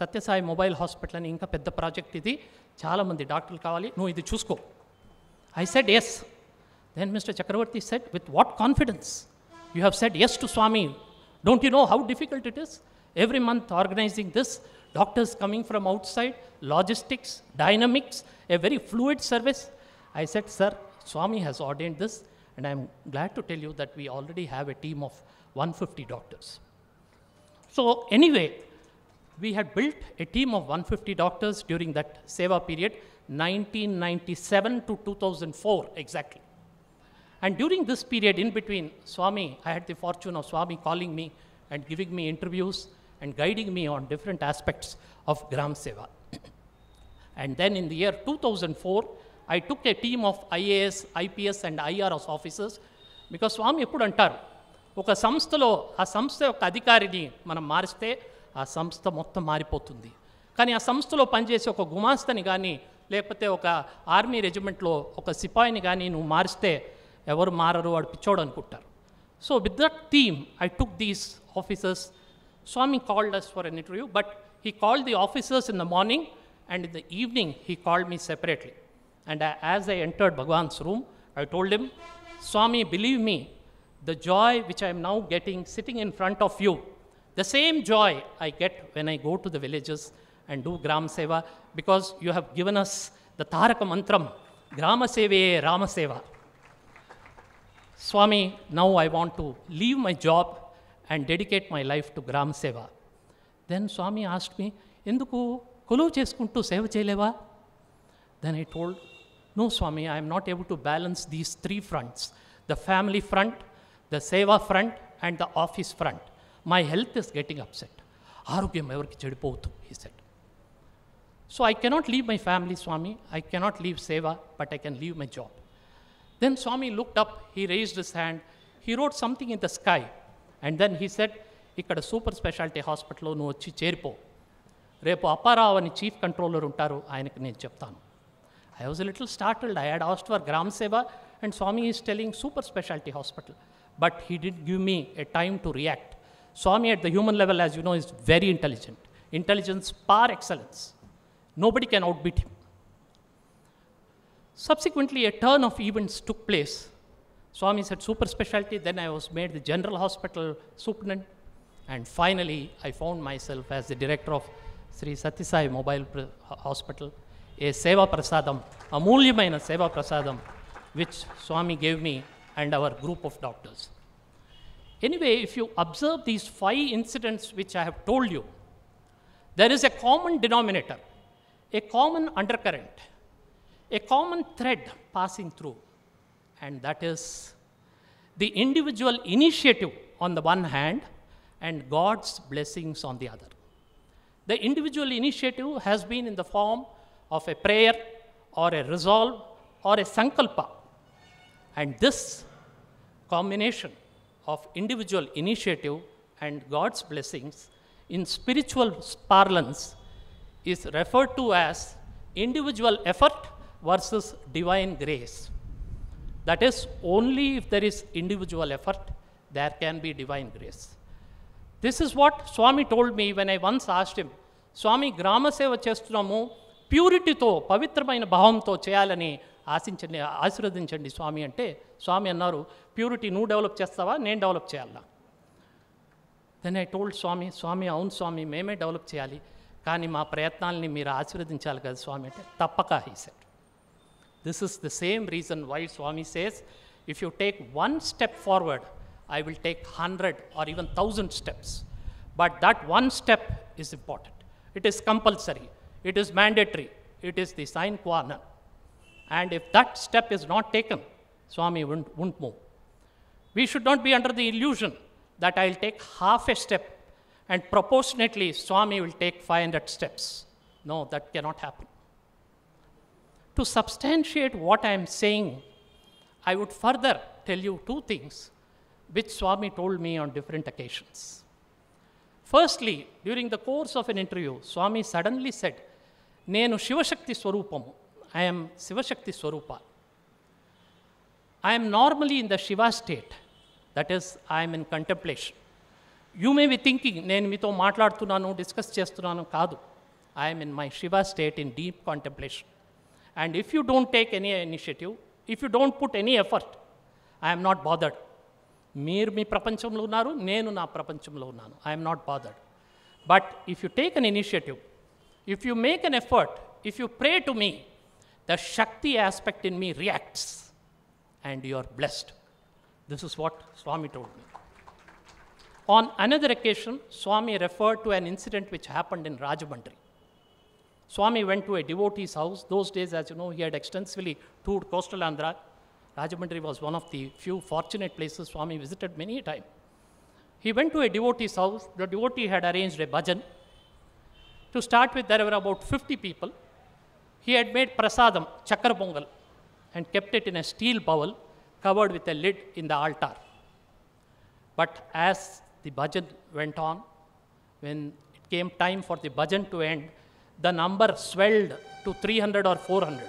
Sathyasai mobile hospital అని ఇంకా పెద్ద project ఇది చాలామంది డాక్టర్లు కావాలి నువ్వు ఇది చూసుకో I said yes then mister Chakravarthy said with what confidence you have said yes to Swami don't you know how difficult it is every month organizing this, doctors coming from outside, logistics, dynamics, a very fluid service. I said, Sir, Swami has ordained this, and I'm glad to tell you that we already have a team of 150 doctors. So, anyway, we had built a team of 150 doctors during that Seva period, 1997 to 2004 exactly. And during this period in between, Swami, I had the fortune of Swami calling me and giving me interviews and guiding me on different aspects of Gram Seva. and then in the year 2004, I took a team of IAS, IPS, and IRS officers because Swami put అంటారు ఒక సంస్థలో ఆ సంస్థ యొక్క అధికారిని మనం మారిస్తే ఆ సంస్థ మొత్తం మారిపోతుంది కానీ ఆ సంస్థలో పనిచేసే ఒక గుమాస్తని కానీ లేకపోతే ఒక ఆర్మీ రెజిమెంట్లో ఒక సిపాయిని కానీ నువ్వు మారిస్తే ఎవరు మారరు వాడు పిచ్చోడు అనుకుంటారు so with that theme I took these officers Swami called us for an interview but he called the officers in the morning and in the evening he called me separately and as I entered Bhagwan's room I told him Swami believe me the joy which I'm now getting sitting in front of you The same joy I get when I go to the villages and do Gram Seva because you have given us the Taraka Mantram, Grama Seve Rama Seva. Swami, now I want to leave my job and dedicate my life to Gram Seva. Then Swami asked me, Induku కొలువు seva సేవ Then he told, "No, Swami, I am not able to balance these three fronts: the family front, the Seva front, and the office front." My health is getting upset. he said. So I cannot leave my family, Swami. I cannot leave Seva, but I can leave my job. Then Swami looked up, he raised his hand, he wrote something in the sky, and then he said, ఇక్కడ super speciality హాస్పిటల్లో నువ్వు వచ్చి చేరిపో రేపు అప్పారావు అని chief controller ఉంటారు ఆయనకు నేను చెప్తాను I was little startled I had asked for Gram Seva and Swami is telling super speciality hospital but he did give me a time to react Swami at the human level, as you know, is very intelligent. Intelligence par excellence. Nobody can outbeat him. Subsequently, a turn of events took place. Swami said super specialty, then I was made the general hospital superintendent, and finally I found myself as the director of Sri Satisai Mobile Hospital, a Seva Prasadam, a Mulyamaina Seva Prasadam, which Swami gave me and our group of doctors. Anyway, if you observe these five incidents which I have told you, there is a common denominator, a common undercurrent, a common thread passing through, and that is the individual initiative on the one hand and God's blessings on the other. The individual initiative has been in the form of a prayer or a resolve or a sankalpa, and this combination of individual initiative and God's blessings in spiritual parlance is referred to as individual effort versus divine grace. That is, only if there is individual effort, there can be divine grace. This is what Swami told me when I once asked him Swami Grama Seva చేస్తున్నాము ప్యూరిటీతో పవిత్రమైన భావంతో చేయాలని ఆశించండి ఆశీర్వదించండి స్వామి అంటే స్వామి అన్నారు purity నువ్వు develop చేస్తావా నేను డెవలప్ చేయాలా then I told Swami Swami అవును స్వామి మేమే డెవలప్ చేయాలి కానీ మా ప్రయత్నాల్ని మీరు ఆశీర్వదించాలి కదా స్వామి అంటే తప్పక he said this is the same reason why Swami says if you take one step forward I will take hundred or even thousand steps but that one step is important it is compulsory it is mandatory it is the sine qua non and if that step is not taken, Swami won't, won't move. We should not be under the illusion that I'll take half a step and proportionately Swami will take 500 steps. No, that cannot happen. To substantiate what I am saying, I would further tell you two things which Swami told me on different occasions. Firstly, during the course of an interview, Swami suddenly said, Nenu Shivashakti Swarupam, I am Shivashakti Swarupa. I am normally in the Shiva state. That is, I am in contemplation. You may be thinking, I discuss I am in my Shiva state in deep contemplation. And if you don't take any initiative, if you don't put any effort, I am not bothered. Mir mi prapancham lunaru, nenu na prapancham lunaru. I am not bothered. But if you take an initiative, if you make an effort, if you pray to me, the Shakti aspect in me reacts and you are blessed. This is what Swami told me. On another occasion, Swami referred to an incident which happened in Rajamandri. Swami went to a devotee's house. Those days, as you know, he had extensively toured coastal Andhra. Rajamandri was one of the few fortunate places Swami visited many a time. He went to a devotee's house. The devotee had arranged a bhajan. To start with, there were about 50 people. He had made prasadam, chakra pongal, and kept it in a steel bowl covered with a lid in the altar. But as the bhajan went on, when it came time for the bhajan to end, the number swelled to 300 or 400.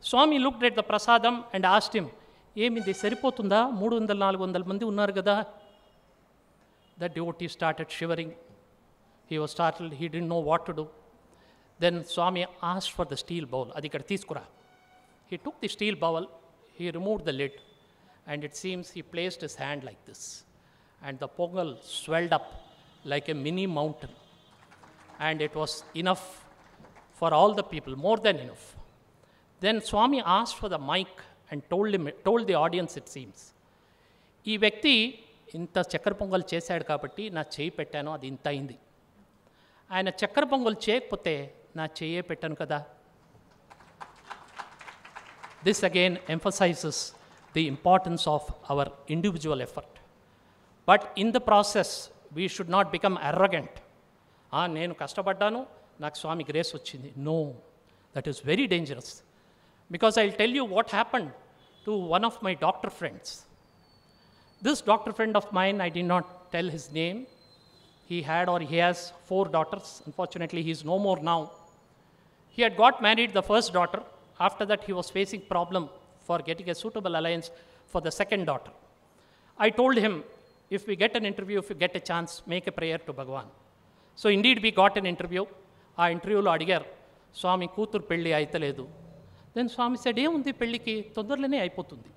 Swami looked at the prasadam and asked him, Emindi saripotunda, mudundal nalgundal mandi gada." The devotee started shivering. He was startled. He didn't know what to do. Then Swami asked for the steel bowl, adikar tiskura. He took the steel bowl, he removed the lid, and it seems he placed his hand like this. And the pongal swelled up like a mini mountain. And it was enough for all the people, more than enough. Then Swami asked for the mic and told, him, told the audience, it seems. ఈ వ్యక్తి ఇంత చక్కెర పొంగల్ చేశాడు కాబట్టి నా చేయి పెట్టాను అది ఇంత అయింది ఆయన చక్కెర పొంగల్ చేయకపోతే నా చెయ్యే పెట్టాను కదా this again emphasizes the importance of our individual effort. But in the process, we should not become arrogant. Ah, nenu kastapaddanu, naaku swami grace vachindi. No, that is very dangerous. Because I'll tell you what happened to one of my doctor friends. This doctor friend of mine, I did not tell his name. He had or he has four daughters. Unfortunately, he is no more now. He had got married the first daughter, after that, he was facing problem for getting a suitable alliance for the second daughter. I told him, if we get an interview, if you get a chance, make a prayer to Bhagwan. So indeed, we got an interview. ఆ ఇంటర్వ్యూలో అడిగారు స్వామి కూతురు పెళ్ళి అయితలేదు then స్వామి said ఏముంది పెళ్ళికి తొందరలోనే అయిపోతుంది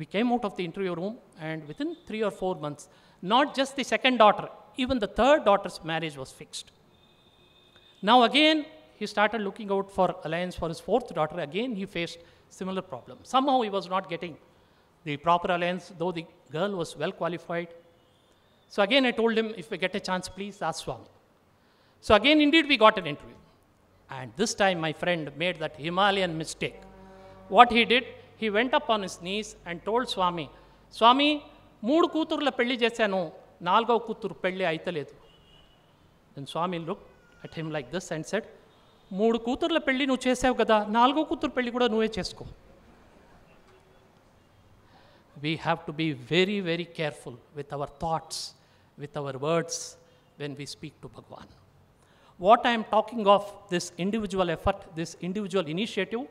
we came out of the interview room and within three or four months not just the second daughter even the third daughter's marriage was fixed now again he started looking out for alliance for his fourth daughter. Again, he faced similar problem. Somehow he was not getting the proper alliance, though the girl was well qualified. So again, I told him, if we get a chance, please ask Swami. So again, indeed, we got an interview. And this time, my friend made that Himalayan mistake. What he did, he went up on his knees and told Swami, Swami, Swami మూడు కూతుర్ల పెళ్లి చేశాను nalga కూతురు pelli అయితలేదు Then Swami looked at him like this and said. We have to be very, very careful with our thoughts, with our words when we speak to Bhagwan. what I am talking of, this individual effort, this individual initiative,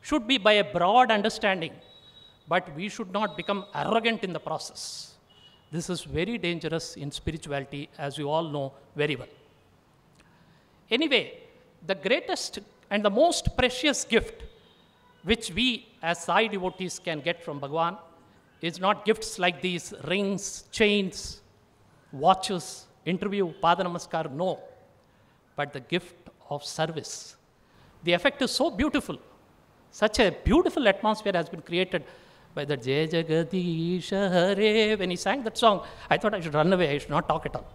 should be by a broad understanding, but we should not become arrogant in the process. This is very dangerous in spirituality, as you all know very well. Anyway, the greatest and the most precious gift which we as Sai devotees can get from Bhagwan is not gifts like these rings, chains, watches, interview, Pada no. But the gift of service. The effect is so beautiful. Such a beautiful atmosphere has been created by the Jai Jagadisha Hare. When he sang that song, I thought I should run away, I should not talk at all.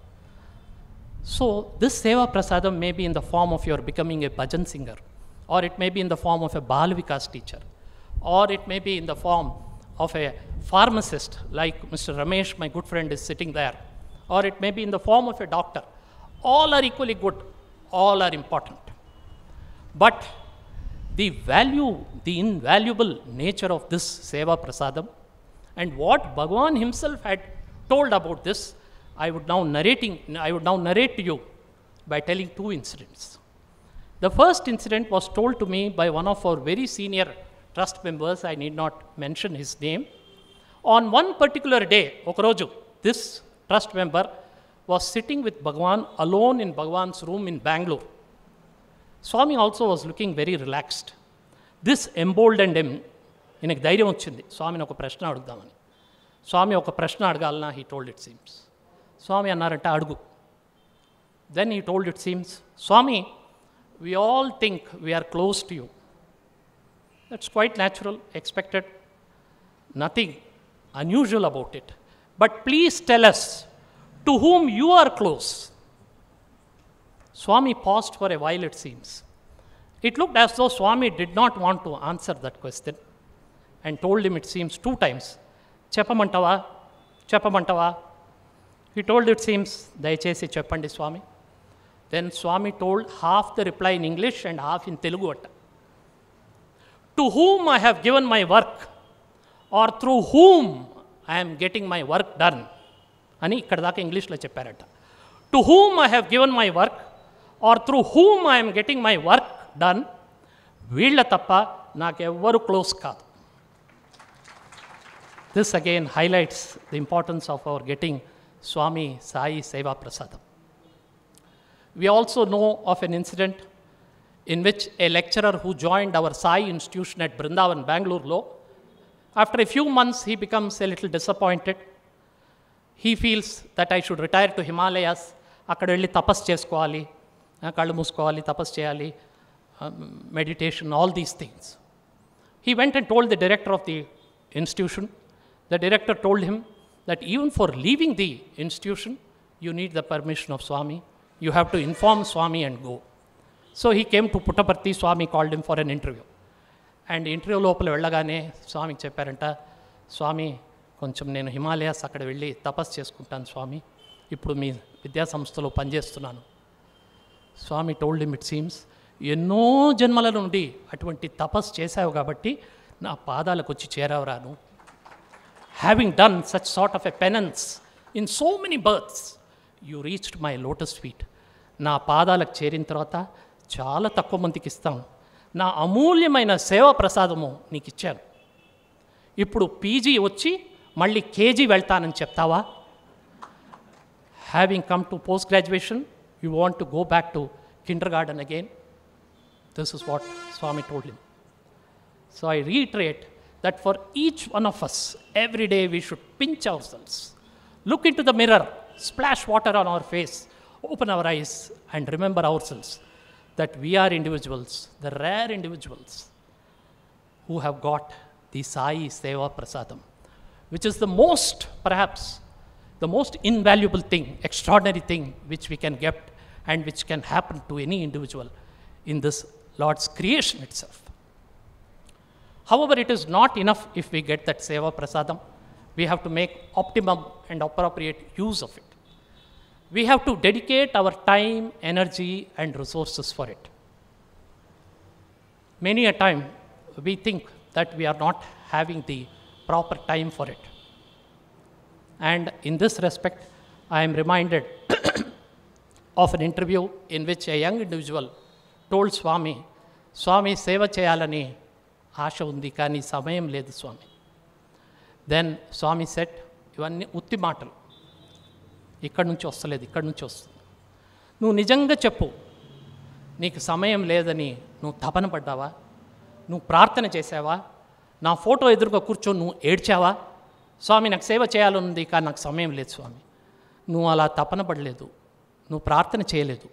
So this Seva Prasadam may be in the form of your becoming a bhajan singer, or it may be in the form of a Balvikas teacher, or it may be in the form of a pharmacist like Mr. Ramesh, my good friend, is sitting there, or it may be in the form of a doctor. All are equally good, all are important. But the value, the invaluable nature of this Seva Prasadam, and what Bhagavan himself had told about this I would now narrating, I would now narrate to you by telling two incidents. The first incident was told to me by one of our very senior trust members, I need not mention his name. On one particular day, Okroju, this trust member was sitting with Bhagwan alone in Bhagwan's room in Bangalore. Swami also was looking very relaxed. This emboldened him. In a Swami వచ్చింది స్వామిని ఒక ప్రశ్న అడుగుదామని స్వామి ఒక Swami Annarata Adugu. Then he told, it seems, Swami, we all think we are close to you. That's quite natural, expected. Nothing unusual about it. But please tell us to whom you are close. Swami paused for a while, it seems. It looked as though Swami did not want to answer that question and told him, it seems, two times Chepamantava, Chepamantava, he told, it seems, Daichesi Chapandi Swami. Then Swami told half the reply in English and half in Telugu. To whom I have given my work or through whom I am getting my work done. Ani Kardaka English la cheparata. To whom I have given my work or through whom I am getting my work done. Vila tappa nakevaru close kaadu. This again highlights the importance of our getting Swami Sai Seva Prasadam. We also know of an incident in which a lecturer who joined our Sai institution at Brindavan, Bangalore Law, after a few months he becomes a little disappointed. He feels that I should retire to Himalayas, అక్కడ tapas తపస్సు చేసుకోవాలి tapas మూసుకోవాలి meditation, all these things. He went and told the director of the institution. The director told him, that even for leaving the institution you need the permission of Swami you have to inform Swami and go so he came to Puttaparthi Swami called in for an interview and interview లోపల వెళ్ళగానే స్వామికి చెప్పారంట స్వామి కొంచెం నేను హిమాలయాస్ అక్కడ వెళ్ళి తపస్సు చేసుకుంటాను స్వామి ఇప్పుడు మీ విద్యా సంస్థలో పనిచేస్తున్నాను Swami told him it seems ఎన్నో జన్మల నుండి అటువంటి తపస్సు చేశావు కాబట్టి నా పాదాలకు వచ్చి చేరావు రాను having done such sort of a penance in so many births you reached my lotus feet. నా పాదాలకు చేరిన తర్వాత చాలా తక్కువ మందికి ఇస్తాను నా అమూల్యమైన సేవా ప్రసాదము నీకు ఇచ్చాను ఇప్పుడు పీజీ వచ్చి మళ్ళీ కేజీ వెళ్తానని చెప్తావా having come to post graduation you want to go back to kindergarten again this is what Swami told him so I retreat that for each one of us, every day we should pinch ourselves, look into the mirror, splash water on our face, open our eyes, and remember ourselves that we are individuals, the rare individuals who have got the Sai Seva Prasadam, which is the most, perhaps, the most invaluable thing, extraordinary thing which we can get and which can happen to any individual in this Lord's creation itself. However, it is not enough if we get that seva prasadam. We have to make optimum and appropriate use of it. We have to dedicate our time, energy, and resources for it. Many a time, we think that we are not having the proper time for it. And in this respect, I am reminded of an interview in which a young individual told Swami, Swami, Seva Chayalani ఆశ ఉంది కానీ సమయం లేదు స్వామి then Swami set ఇవన్నీ ఉత్తి మాటలు ఇక్కడి నుంచి వస్తలేదు ఇక్కడి నుంచి వస్తుంది నువ్వు నిజంగా చెప్పు నీకు సమయం లేదని నువ్వు తపన పడ్డావా నువ్వు ప్రార్థన చేసావా నా ఫోటో ఎదురుగా కూర్చొని నువ్వు ఏడ్చావా స్వామి నాకు సేవ చేయాలనుంది కానీ నాకు సమయం లేదు స్వామి నువ్వు అలా తపన పడలేదు నువ్వు ప్రార్థన చేయలేదు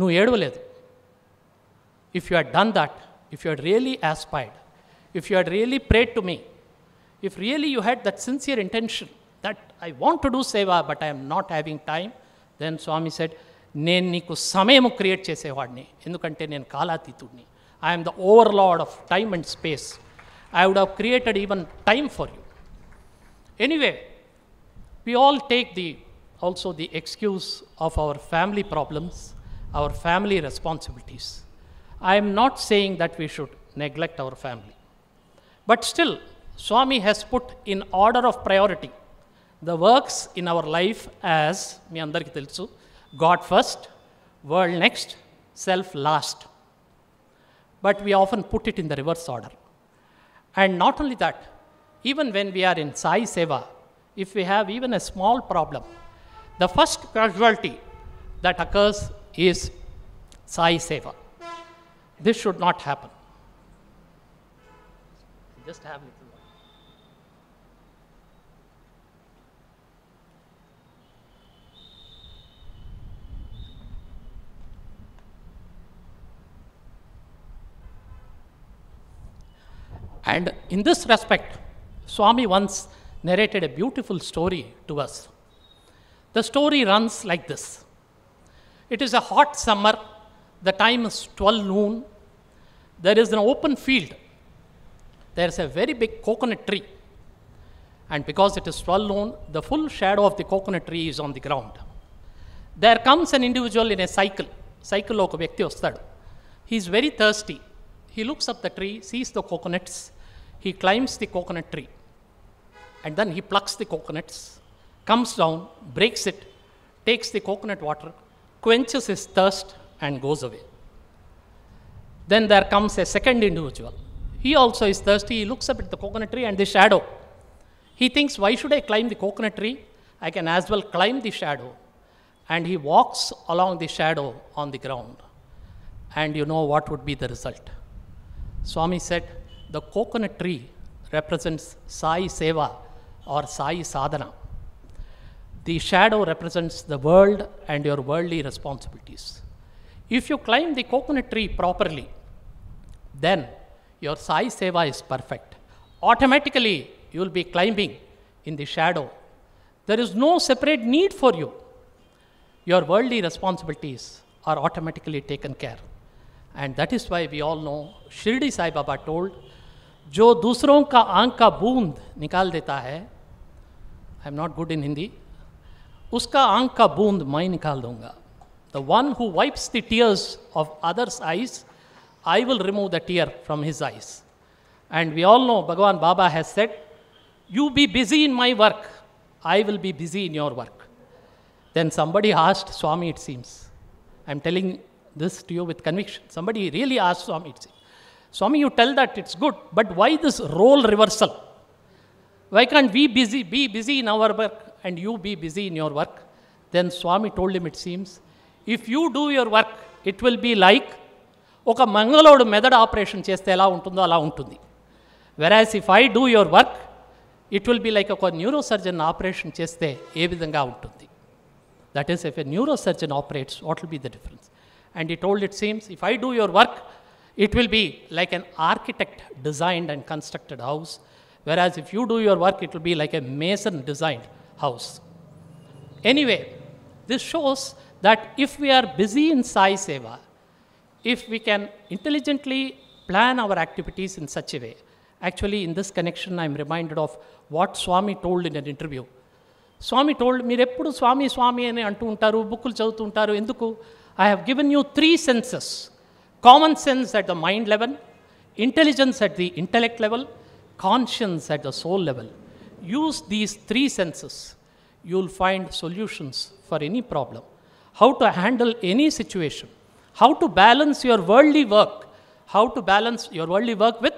నువ్వు ఏడవలేదు if you had done that if you had really aspired, if you had really prayed to me, if really you had that sincere intention that I want to do seva but I am not having time, then Swami said, నేను నీకు సమయము create చేసేవాడిని ఎందుకంటే నేను కాలాతీతుడిని I'm the overlord of time and space I would have created even time for you anyway we all take the also the excuse of our family problems our family responsibilities I am not saying that we should neglect our family. But still, Swami has put in order of priority the works in our life as, మీ అందరికీ తెలుసు God first, world next, self last. But we often put it in the reverse order. And not only that, even when we are in Sai Seva, if we have even a small problem, the first casualty that occurs is Sai Seva. This should not happen. Just have little And in this respect, Swami once narrated a beautiful story to us. The story runs like this It is a hot summer, the time is 12 noon, there is an open field. There is a very big coconut tree. And because it is well known, the full shadow of the coconut tree is on the ground. There comes an individual in a cycle. Cycle loka vyakti He is very thirsty. He looks up the tree, sees the coconuts. He climbs the coconut tree. And then he plucks the coconuts, comes down, breaks it, takes the coconut water, quenches his thirst, and goes away. Then there comes a second individual. He also is thirsty. He looks up at the coconut tree and the shadow. He thinks, why should I climb the coconut tree? I can as well climb the shadow. And he walks along the shadow on the ground. And you know what would be the result. Swami said, the coconut tree represents Sai Seva or Sai Sadhana. The shadow represents the world and your worldly responsibilities. If you climb the coconut tree properly, then your Sai Seva is perfect. Automatically, you will be climbing in the shadow. There is no separate need for you. Your worldly responsibilities are automatically taken care. And that is why we all know Shirdi Sai Baba told, "Jo दूसरों ka आंख का बूंद निकाल I am not good in Hindi. Uska Hindi उसका आंख का बूंद मैं निकाल दूंगा the one who wipes the tears I will remove the tear from his eyes. And we all know Bhagavan Baba has said, You be busy in my work, I will be busy in your work. Then somebody asked Swami, it seems. I'm telling this to you with conviction. Somebody really asked Swami, it seems. Swami, you tell that it's good, but why this role reversal? Why can't we busy, be busy in our work and you be busy in your work? Then Swami told him, it seems, if you do your work, it will be like ఒక మంగళోడు మెదడు operation చేస్తే ఎలా ఉంటుందో అలా ఉంటుంది whereas if I do your work it will be like ఒక neurosurgeon operation చేస్తే ఏ విధంగా ఉంటుంది that is if a neurosurgeon operates what will be the difference and it old it seems if I do your work it will be like an architect designed and constructed house whereas if you do your work it will be like a mason designed house anyway this shows that if we are busy in sai seva if we can intelligently plan our activities in such a way. Actually, in this connection, I'm reminded of what Swami told in an interview. Swami told, me, Swami Swami, I have given you three senses common sense at the mind level, intelligence at the intellect level, conscience at the soul level. Use these three senses, you'll find solutions for any problem. How to handle any situation, how to balance your worldly work, how to balance your worldly work with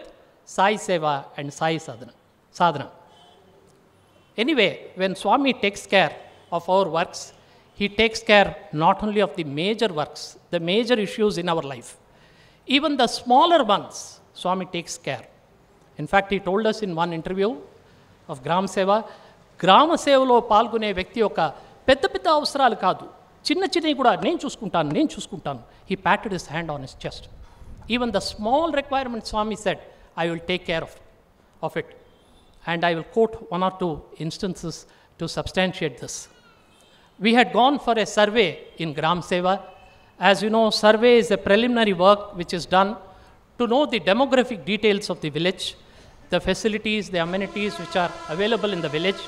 Sai Seva and Sai Sadhana. sadhana. Anyway, when Swami takes care of our works, he takes care not only of the major works, the major issues in our life, even the smaller ones, Swami takes care. In fact, he told us in one interview of Gram Seva, గ్రామ సేవలో పాల్గొనే వ్యక్తి యొక్క పెద్ద పెద్ద అవసరాలు చిన్న చిన్నవి కూడా నేను చూసుకుంటాను నేను చూసుకుంటాను he patted his hand on his chest even the small requirement Swami said I will take care of of and I will quote one or two instances to substantiate this. We had gone for a survey in Gram Seva. As you know, survey is a preliminary work which is done to know the demographic details of the village, the facilities, the amenities which are available in the village,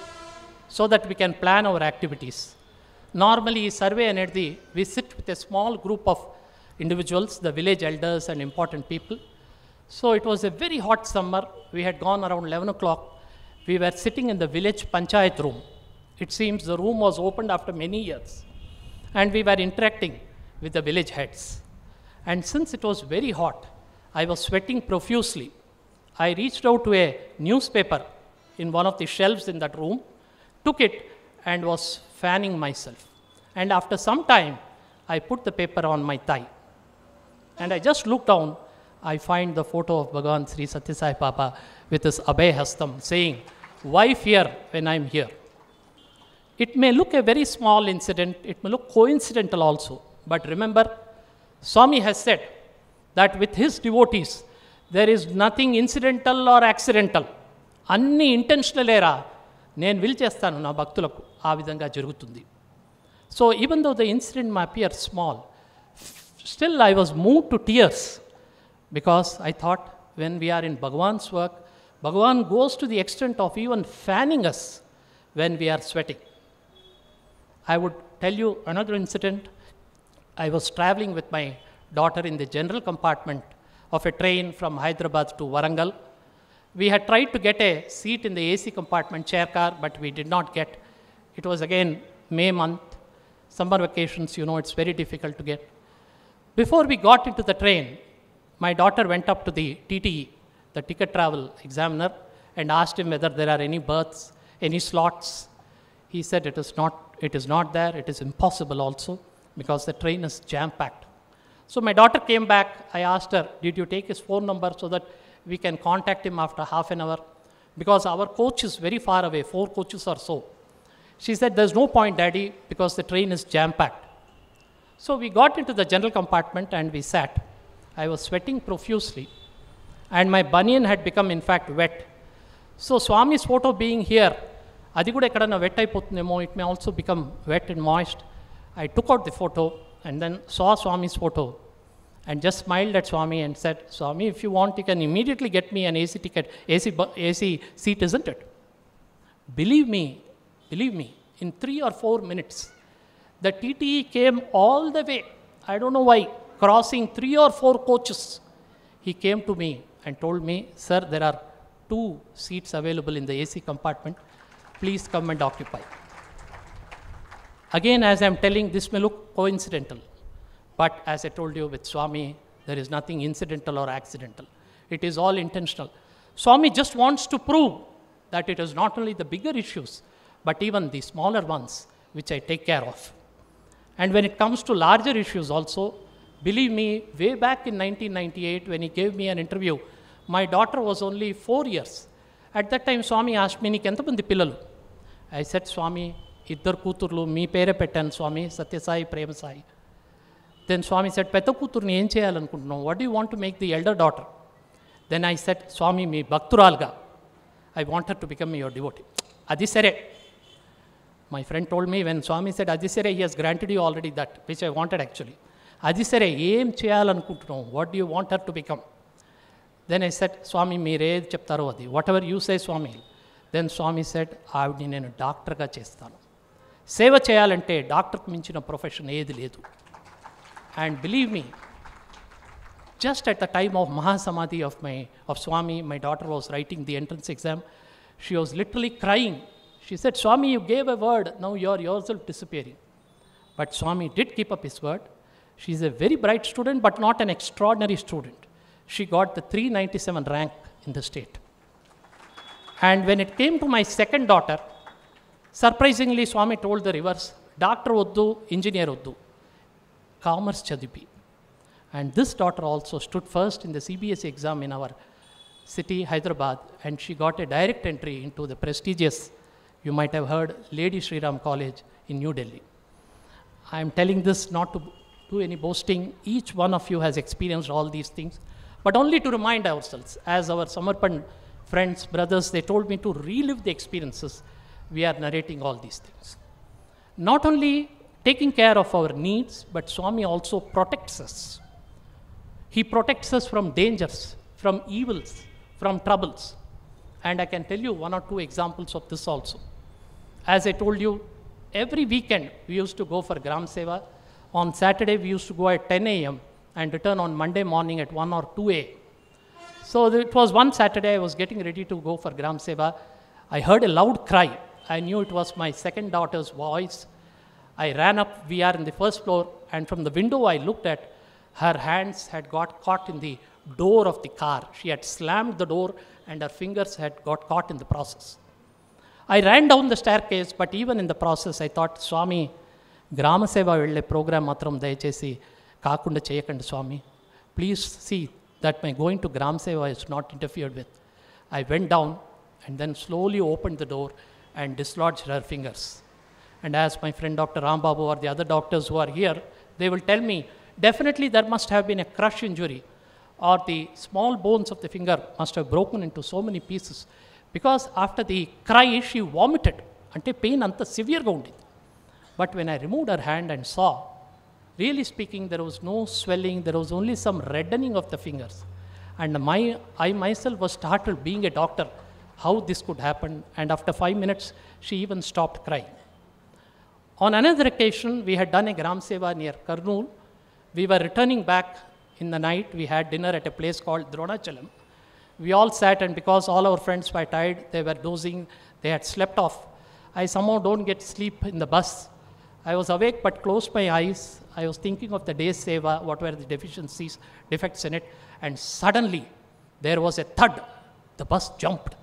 so that we can plan our activities normally survey and we sit with a small group of individuals, the village elders and important people. So it was a very hot summer. We had gone around 11 o'clock. We were sitting in the village panchayat room. It seems the room was opened after many years. And we were interacting with the village heads. And since it was very hot, I was sweating profusely. I reached out to a newspaper in one of the shelves in that room, took it, and was fanning myself. And after some time, I put the paper on my thigh. And I just look down, I find the photo of Bhagavan Sri Satya Papa with his Abhay Hastam saying, Why fear when I'm here? It may look a very small incident, it may look coincidental also, but remember, Swami has said that with his devotees, there is nothing incidental or accidental. అన్ని intentional era, నేను will చేస్తాను avidanga jarugutundi so even though the incident may appear small still i was moved to tears because i thought when we are in bhagwan's work bhagwan goes to the extent of even fanning us when we are sweating i would tell you another incident i was traveling with my daughter in the general compartment of a train from hyderabad to warangal we had tried to get a seat in the ac compartment chair car but we did not get it was again May month, summer vacations, you know, it's very difficult to get. Before we got into the train, my daughter went up to the TTE, the ticket travel examiner, and asked him whether there are any berths, any slots. He said it is not, it is not there, it is impossible also, because the train is jam-packed. So my daughter came back, I asked her, did you take his phone number so that we can contact him after half an hour? Because our coach is very far away, four coaches or so. She said, there's no point, daddy, because the train is jam-packed. So we got into the general compartment and we sat. I was sweating profusely. And my bunion had become, in fact, wet. So Swami's photo being here, adikudekadana wet nemo, it may also become wet and moist. I took out the photo and then saw Swami's photo and just smiled at Swami and said, Swami, if you want, you can immediately get me an AC ticket, AC seat, isn't it? Believe me, Believe me, in three or four minutes, the TTE came all the way, I don't know why, crossing three or four coaches. He came to me and told me, Sir, there are two seats available in the AC compartment. Please come and occupy. Again, as I'm telling, this may look coincidental, but as I told you with Swami, there is nothing incidental or accidental. It is all intentional. Swami just wants to prove that it is not only the bigger issues, but even the smaller ones which I take care of. And when it comes to larger issues also, believe me, way back in 1998 when he gave me an interview, my daughter was only four years. At that time, Swami asked me, I said, Swami, Iddar Kuturlu, me pere petan, Swami, Satya Sai, Prema Then Swami said, Petha Kuturni enchealan kundno, what do you want to make the elder daughter? Then I said, Swami, me bhakturalga, I want her to become your devotee. Adi sare, my friend told me when Swami said, Ajisare, he has granted you already that, which I wanted actually. Ajisare, aim chayalan kutno, what do you want her to become? Then I said, Swami, mire chaptarovadi, whatever you say, Swami. Then Swami said, Avdi nenu doctor ka chestano. Seva chayalante, doctor minchina profession edi ledu. And believe me, just at the time of Mahasamadhi of, my, of Swami, my daughter was writing the entrance exam. She was literally crying she said, Swami, you gave a word, now you are yourself disappearing. But Swami did keep up his word. She is a very bright student, but not an extraordinary student. She got the 397 rank in the state. And when it came to my second daughter, surprisingly, Swami told the reverse Doctor Uddu, Engineer Uddu, Commerce Chadipi. And this daughter also stood first in the CBSE exam in our city, Hyderabad, and she got a direct entry into the prestigious you might have heard Lady Sri Ram College in New Delhi. I am telling this not to do any boasting. Each one of you has experienced all these things, but only to remind ourselves, as our Samarpan friends, brothers, they told me to relive the experiences we are narrating all these things. Not only taking care of our needs, but Swami also protects us. He protects us from dangers, from evils, from troubles. And I can tell you one or two examples of this also. As I told you, every weekend we used to go for Gram Seva. On Saturday, we used to go at 10 a.m. and return on Monday morning at 1 or 2 a.m. So it was one Saturday, I was getting ready to go for Gram Seva. I heard a loud cry. I knew it was my second daughter's voice. I ran up, we are in the first floor, and from the window I looked at, her hands had got caught in the door of the car. She had slammed the door, and her fingers had got caught in the process. I ran down the staircase, but even in the process, I thought, Swami, Gramaseva will program matram dayachesi kakunda cheyakandi Swami. Please see that my going to Gramaseva is not interfered with. I went down and then slowly opened the door and dislodged her fingers. And as my friend Dr. Rambabu or the other doctors who are here, they will tell me, definitely there must have been a crush injury or the small bones of the finger must have broken into so many pieces because after the cry, she vomited. And pain was severe. But when I removed her hand and saw, really speaking, there was no swelling, there was only some reddening of the fingers. And my, I myself was startled, being a doctor, how this could happen. And after five minutes, she even stopped crying. On another occasion, we had done a Gram Seva near Karnool. We were returning back in the night. We had dinner at a place called Dronachalam. We all sat, and because all our friends were tired, they were dozing, they had slept off. I somehow don't get sleep in the bus. I was awake but closed my eyes. I was thinking of the day's seva, what were the deficiencies, defects in it, and suddenly there was a thud. The bus jumped.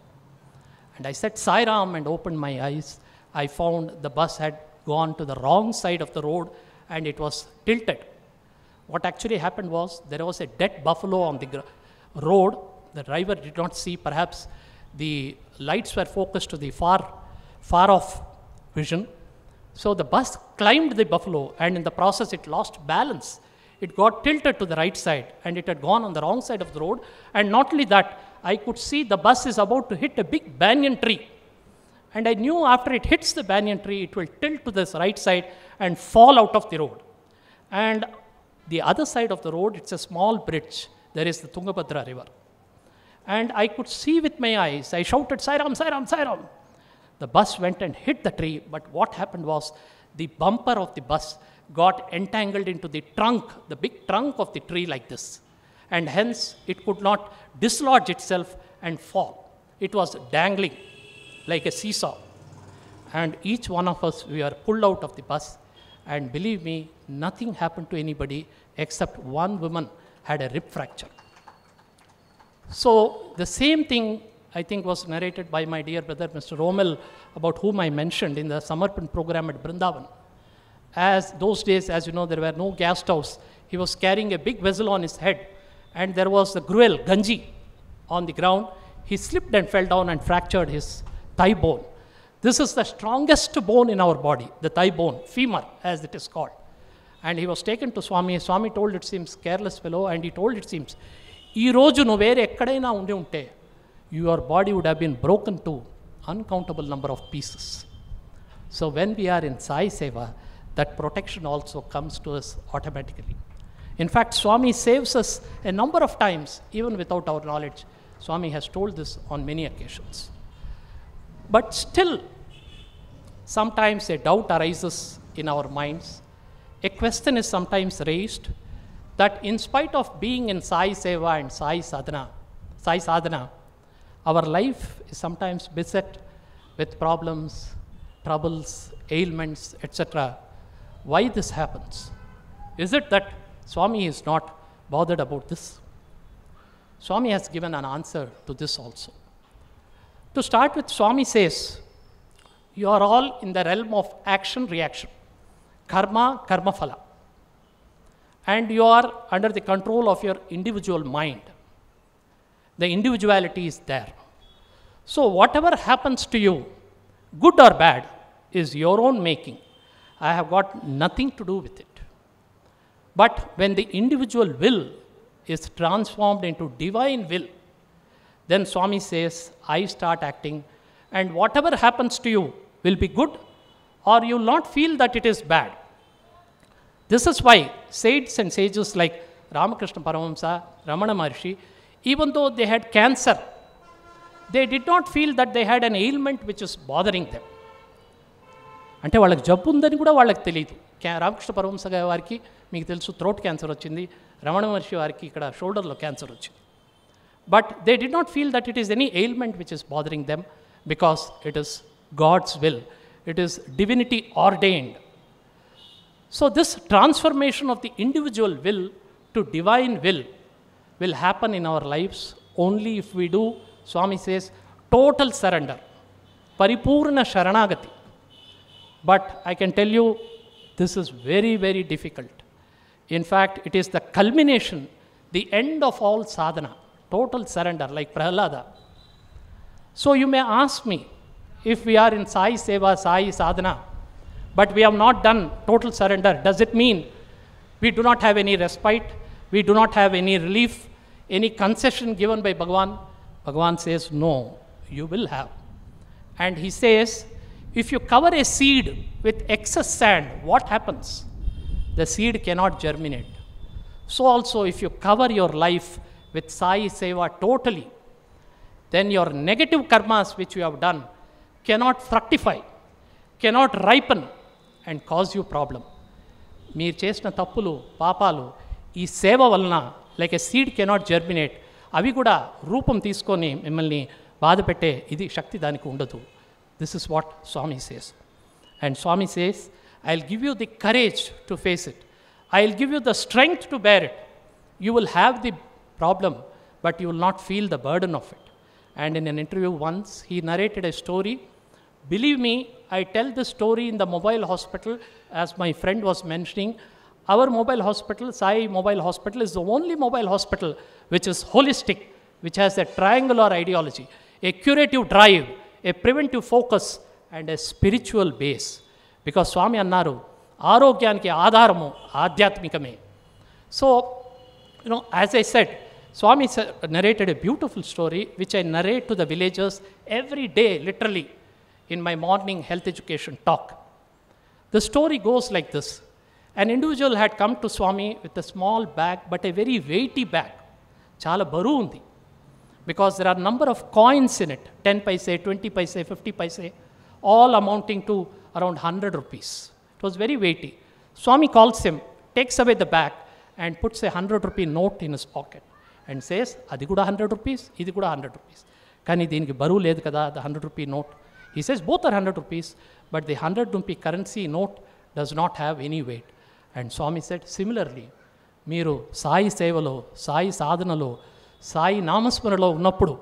And I said, Sairam, and opened my eyes. I found the bus had gone to the wrong side of the road and it was tilted. What actually happened was there was a dead buffalo on the road the driver did not see perhaps the lights were focused to the far, far off vision. So the bus climbed the buffalo and in the process it lost balance. It got tilted to the right side and it had gone on the wrong side of the road. And not only that, I could see the bus is about to hit a big banyan tree. And I knew after it hits the banyan tree, it will tilt to this right side and fall out of the road. And the other side of the road, it's a small bridge. There is the Tungabhadra River and I could see with my eyes. I shouted, Sairam, Sairam, Sairam. The bus went and hit the tree, but what happened was the bumper of the bus got entangled into the trunk, the big trunk of the tree like this. And hence, it could not dislodge itself and fall. It was dangling like a seesaw. And each one of us, we were pulled out of the bus. And believe me, nothing happened to anybody except one woman had a rib fracture. So the same thing I think was narrated by my dear brother Mr. Romel about whom I mentioned in the Samarpan program at Brindavan. As those days, as you know, there were no gas stoves. He was carrying a big vessel on his head and there was the gruel, ganji, on the ground. He slipped and fell down and fractured his thigh bone. This is the strongest bone in our body, the thigh bone, femur as it is called. And he was taken to Swami. Swami told it seems careless fellow and he told it seems ఈరోజు నువ్వు వేరే ఎక్కడైనా ఉండి ఉంటే your body would have been broken to uncountable number of pieces so when we're in Sai Seva that protection also comes to us automatically in fact Swami saves us a number of times even without our knowledge Swami has told this on many occasions but still sometimes a doubt arises in our minds. A question is sometimes raised that in spite of being in Sai Seva and Sai Sadhana, Sai Sadhana, our life is sometimes beset with problems, troubles, ailments, etc. Why this happens? Is it that Swami is not bothered about this? Swami has given an answer to this also. To start with, Swami says, You are all in the realm of action reaction, karma, karma phala and you are under the control of your individual mind. The individuality is there. So, whatever happens to you, good or bad, is your own making. I have got nothing to do with it. But when the individual will is transformed into divine will, then Swami says, I start acting, and whatever happens to you will be good, or you'll not feel that it is bad. This is why saints and sages like Ramakrishna Paramahamsa Ramana Maharshi even though they had cancer they did not feel that they had an ailment which is bothering them అంటే వాళ్ళకి జబ్బు ఉందని కూడా వాళ్ళకి తెలియదు క్యా రామకృష్ణ పరమహంస వారికి మీకు తెలుసు త్రోట్ క్యాన్సర్ వచ్చింది రమణ మహర్షి వారికి ఇక్కడ షోల్డర్లో క్యాన్సర్ వచ్చింది but they did not feel that it is any ailment which is bothering them because it is God's will it is divinity ordained So, this transformation of the individual will to divine will will happen in our lives only if we do, Swami says, total surrender, paripurna sharanagati. But I can tell you, this is very, very difficult. In fact, it is the culmination, the end of all sadhana, total surrender, like Prahlada. So you may ask me, if we are in Sai Seva, Sai Sadhana, but we have not done total surrender. Does it mean we do not have any respite? We do not have any relief, any concession given by Bhagavan? Bhagavan says, No, you will have. And he says, If you cover a seed with excess sand, what happens? The seed cannot germinate. So, also, if you cover your life with Sai Seva totally, then your negative karmas which you have done cannot fructify, cannot ripen, and cause you problem మీరు చేసిన తప్పులు పాపాలు ఈ సేవ వలన like a seed cannot germinate అవి కూడా రూపం తీసుకొని మిమ్మల్ని బాధపెట్టే ఇది శక్తి దానికి ఉండదు this is what Swami says and Swami says I will give you the courage to face it I will give you the strength to bear it you will have the problem but you will not feel the burden of it And in an interview once, he narrated a story Believe me, I tell this story in the mobile hospital, as my friend was mentioning. Our mobile hospital, Sai Mobile Hospital, is the only mobile hospital which is holistic, which has a triangular ideology, a curative drive, a preventive focus, and a spiritual base. Because Swami Annaru, ఆరోగ్యానికి ఆధారము ఆధ్యాత్మికమే So, you know, as I said, Swami narrated a beautiful story, which I narrate to the villagers every day, literally in my morning health education talk. The story goes like this. An individual had come to Swami with a small bag, but a very weighty bag. Chala baru Because there are a number of coins in it 10 paise, 20 paise, 50 paise, all amounting to around 100 rupees. It was very weighty. Swami calls him, takes away the bag, and puts a 100 rupee note in his pocket and says, Adi 100 rupees, idi 100 rupees. కానీ దీనికి baru లేదు the 100 rupee note. He says both are 100 rupees, but the 100 rupee currency note does not have any weight. And Swami said, similarly, మీరు సాయి సేవలో సాయి సాధనలో సాయి నామస్మరణలో ఉన్నప్పుడు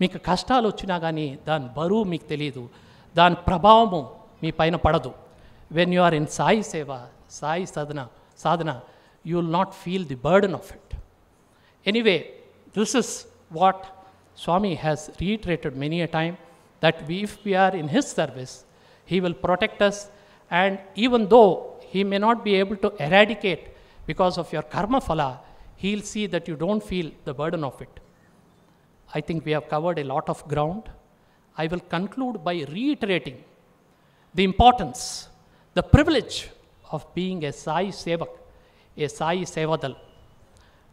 మీకు కష్టాలు వచ్చినా కానీ దాని బరువు మీకు తెలియదు దాని ప్రభావము మీ పైన పడదు when you are in Sai seva Sai sadhana sadhana you will not feel the burden of it anyway this is what Swami has reiterated many a time that we, if we are in His service, He will protect us. And even though He may not be able to eradicate because of your karma phala, He'll see that you don't feel the burden of it. I think we have covered a lot of ground. I will conclude by reiterating the importance, the privilege of being a Sai Sevak, a Sai Sevadal.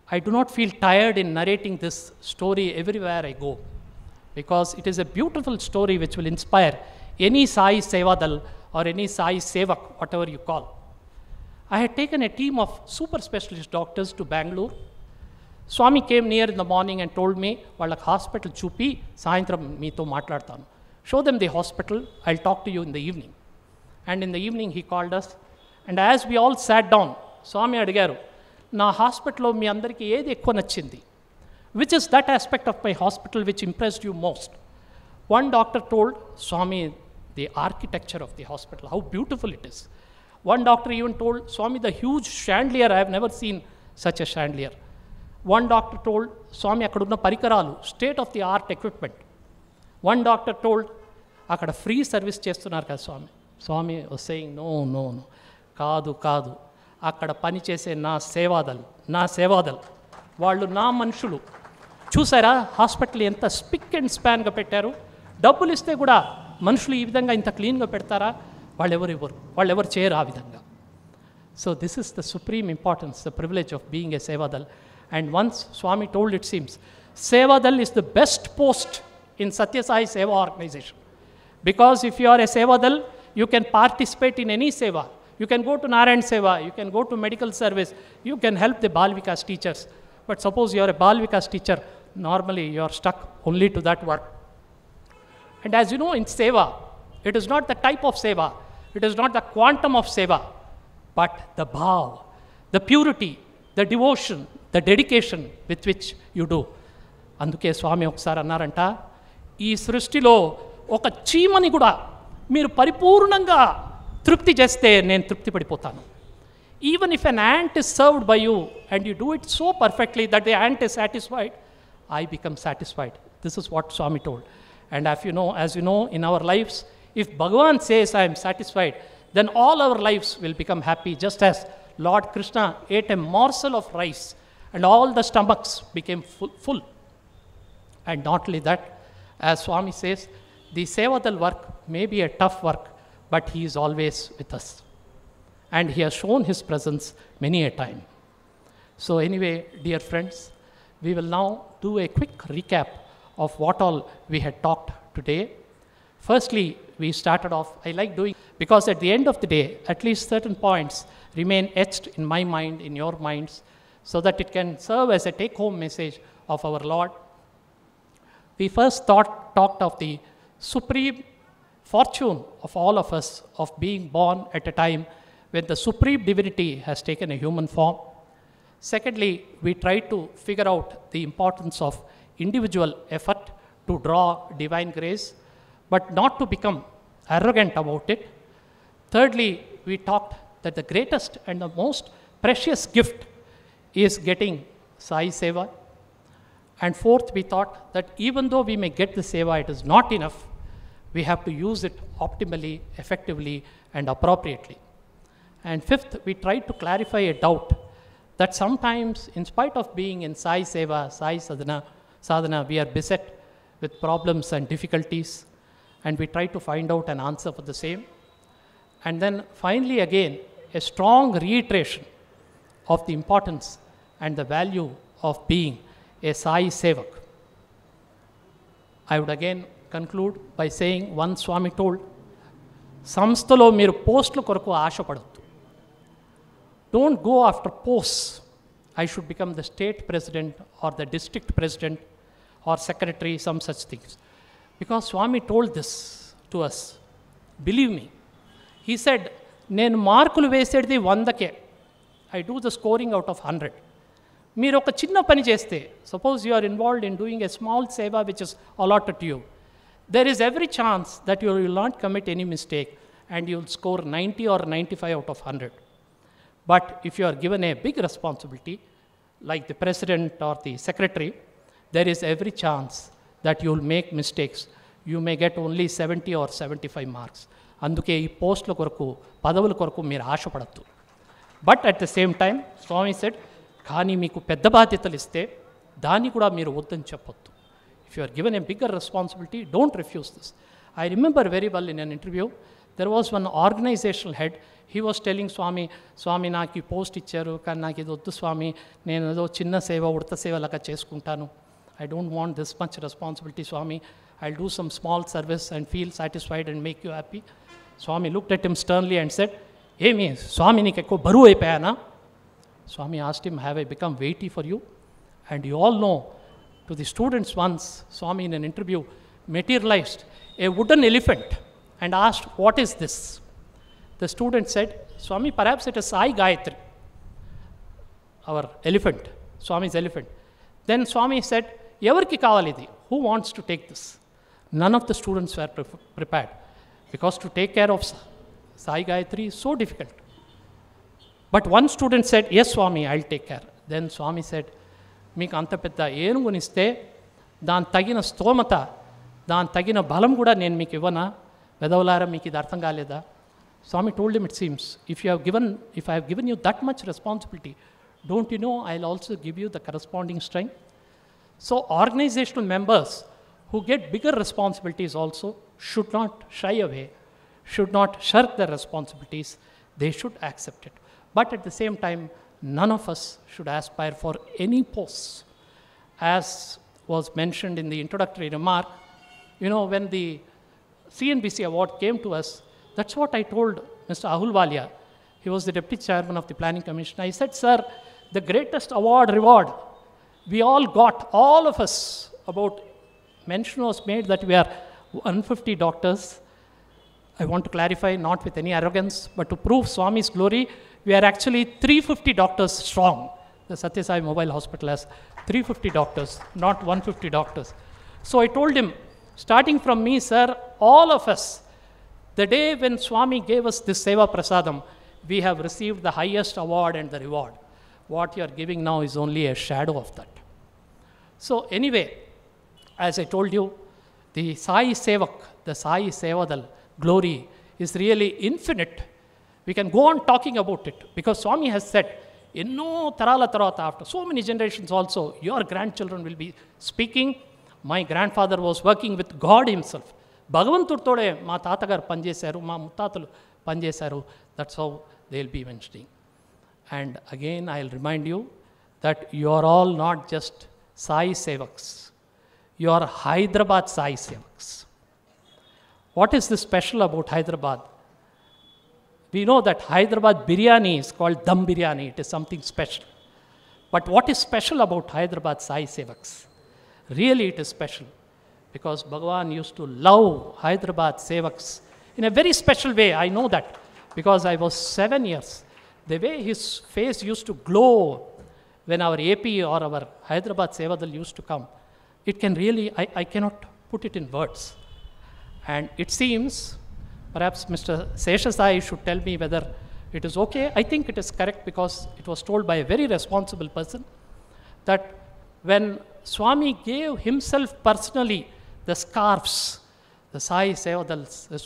I do not feel tired in narrating this story everywhere I go because it is a beautiful story which will inspire any Sai Sevadal or any Sai Sevak, whatever you call. I had taken a team of super specialist doctors to Bangalore. Swami came near in the morning and told me, Valak hospital chupi, Sayantram mito matlartan. Show them the hospital, I'll talk to you in the evening. And in the evening, he called us. And as we all sat down, Swami Adigaru, na hospital lo mi andariki ede ekwa nachindi. Which is that aspect of my hospital which impressed you most? One doctor told, Swami, the architecture of the hospital, how beautiful it is. One doctor even told, Swami, the huge chandelier, I have never seen such a chandelier. One doctor told, Swami, అక్కడున్న పరికరాలు state of the art equipment one doctor told అక్కడ free service చేస్తున్నారు Swami. Swami Swami saying no, no, no కాదు కాదు అక్కడ పనిచేసే నా సేవాదల్ నా సేవాదల్ వాళ్ళు నా మనుషులు చూసారా హాస్పిటల్ ఎంత స్పిక్ అండ్ స్పాన్గా పెట్టారు డబ్బులు ఇస్తే కూడా మనుషులు ఈ విధంగా ఇంత క్లీన్గా పెడతారా వాళ్ళు ఎవరు ఇవ్వరు వాళ్ళు ఎవరు చేయరు ఆ విధంగా so this is the supreme importance the privilege of being a Sevadal and once Swami told it seems Sevadal is the best post in Sathya Sai Seva organisation because if you are a Sevadal you can participate in any seva you can go to Narayana seva you can go to medical service you can help the Bal Vikas teachers but suppose you are a Bal Vikas teacher normally you are stuck only to that work. And as you know, in seva, it is not the type of seva, it is not the quantum of seva, but the bhav, the purity, the devotion, the dedication with which you do. అందుకే స్వామి ఒకసారి అన్నారంట ఈ సృష్టిలో ఒక చీమని కూడా మీరు పరిపూర్ణంగా తృప్తి చేస్తే నేను తృప్తి పడిపోతాను even if an ant is served by you and you do it so perfectly that the ant is satisfied I become satisfied. This is what Swami told. And as you know, as you know, in our lives, if Bhagavan says, I am satisfied, then all our lives will become happy, just as Lord Krishna ate a morsel of rice and all the stomachs became full. full. And not only that, as Swami says, the Sevadal work may be a tough work, but he is always with us. And he has shown his presence many a time. So, anyway, dear friends, we will now do a quick recap of what all we had talked today. Firstly, we started off, I like doing, because at the end of the day, at least certain points remain etched in my mind, in your minds, so that it can serve as a take home message of our Lord. We first thought, talked of the supreme fortune of all of us of being born at a time when the supreme divinity has taken a human form. Secondly, we try to figure out the importance of individual effort to draw divine grace, but not to become arrogant about it. Thirdly, we talked that the greatest and the most precious gift is getting Sai Seva. And fourth, we thought that even though we may get the Seva, it is not enough. We have to use it optimally, effectively, and appropriately. And fifth, we tried to clarify a doubt that sometimes, in spite of being in Sai Seva, Sai Sadhana, sadhana, we are beset with problems and difficulties, and we try to find out an answer for the same. And then finally, again, a strong reiteration of the importance and the value of being a Sai Sevak. I would again conclude by saying one Swami told సంస్థలో మీరు పోస్టుల కొరకు ఆశపడదు don't go after posts. I should become the state president or the district president or secretary, some such things. Because Swami told this to us. Believe me. He said, Nen Markul Vesedi Vandake. I do the scoring out of 100. Meer oka chinna pani jeste. Suppose you are involved in doing a small seva which is allotted to you. There is every chance that you will not commit any mistake and you will score 90 or 95 out of 100. But if you are given a big responsibility, like the president or the secretary, there is every chance that you will make mistakes. You may get only 70 or 75 marks. అందుకే ఈ పోస్టుల కొరకు పదవుల కొరకు మీరు ఆశపడద్దు but at the same time Swami said కానీ మీకు పెద్ద బాధ్యతలు ఇస్తే దాన్ని కూడా మీరు వద్దని చెప్పొద్దు if you are given a bigger responsibility don't refuse this I remember very well in an interview there was one organisational head he was telling Swami, Swami నాకు ఈ పోస్ట్ ఇచ్చారు కానీ నాకు ఇది వద్దు స్వామి నేను ఏదో చిన్న సేవ ఉడత సేవ లాగా చేసుకుంటాను I don't want this much responsibility Swami I do some small service and feel satisfied and make you happy Swami look at him sternly and said ఏమి స్వామి నీకు ఎక్కువ బరువు అయిపోయానా Swami asked him have I become weighty for you and you all know to the students once, Swami in an interview materialized a wooden elephant and asked, What is this? The student said, Swami, perhaps it is Sai Gayatri, our elephant, Swami's elephant. Then Swami said, ఎవరికి కావాలి ఇది who wants to take this none of the students were prepared because to take care of Sai Gayatri so difficult but one student said yes Swami I take care then Swami said మీకు అంత పెద్ద ఏనుగునిస్తే దాని తగిన స్తోమత దాని తగిన బలం కూడా నేను మీకు ఇవ్వనా వెదవలారా మీకు ఇది అర్థం కాలేదా Swami told him, it seems, if you have given, if I have given you that much responsibility, don't you know I'll also give you the corresponding strength? So organizational members who get bigger responsibilities also should not shy away, should not shirk their responsibilities. They should accept it. But at the same time, none of us should aspire for any posts. As was mentioned in the introductory remark, you know, when the CNBC award came to us, that's what I told Mr. Ahulwalia. He was the deputy chairman of the planning commission. I said, sir, the greatest award reward we all got, all of us, about mention was made that we are 150 doctors. I want to clarify, not with any arrogance, but to prove Swami's glory, we are actually 350 doctors strong. The Satyasai Mobile Hospital has 350 doctors, not 150 doctors. So I told him, starting from me, sir, all of us, the day when Swami gave us this Seva Prasadam, we have received the highest award and the reward. What you are giving now is only a shadow of that. So, anyway, as I told you, the Sai Sevak, the Sai Sevadal glory is really infinite. We can go on talking about it because Swami has said, in no Tarala Tarata, after so many generations also, your grandchildren will be speaking. My grandfather was working with God Himself. భగవంతుడితోడే మా తాతగారు పనిచేశారు మా ముత్తాతలు పనిచేశారు that's how they will be mentioning and again I will remind you that you are all not just Sai sevaks you are Hyderabad Sai sevaks what is the special about Hyderabad we know that Hyderabad biryani is called dum biryani, it is something special. But what is special about Hyderabad Sai Sevaks? Really, it is special because Bhagavan used to love Hyderabad Sevaks in a very special way. I know that because I was seven years. The way his face used to glow when our AP or our Hyderabad Sevadal used to come, it can really, I, I cannot put it in words. And it seems, perhaps Mr. Seshasai should tell me whether it is okay. I think it is correct because it was told by a very responsible person that when Swami gave himself personally the scarves. The sai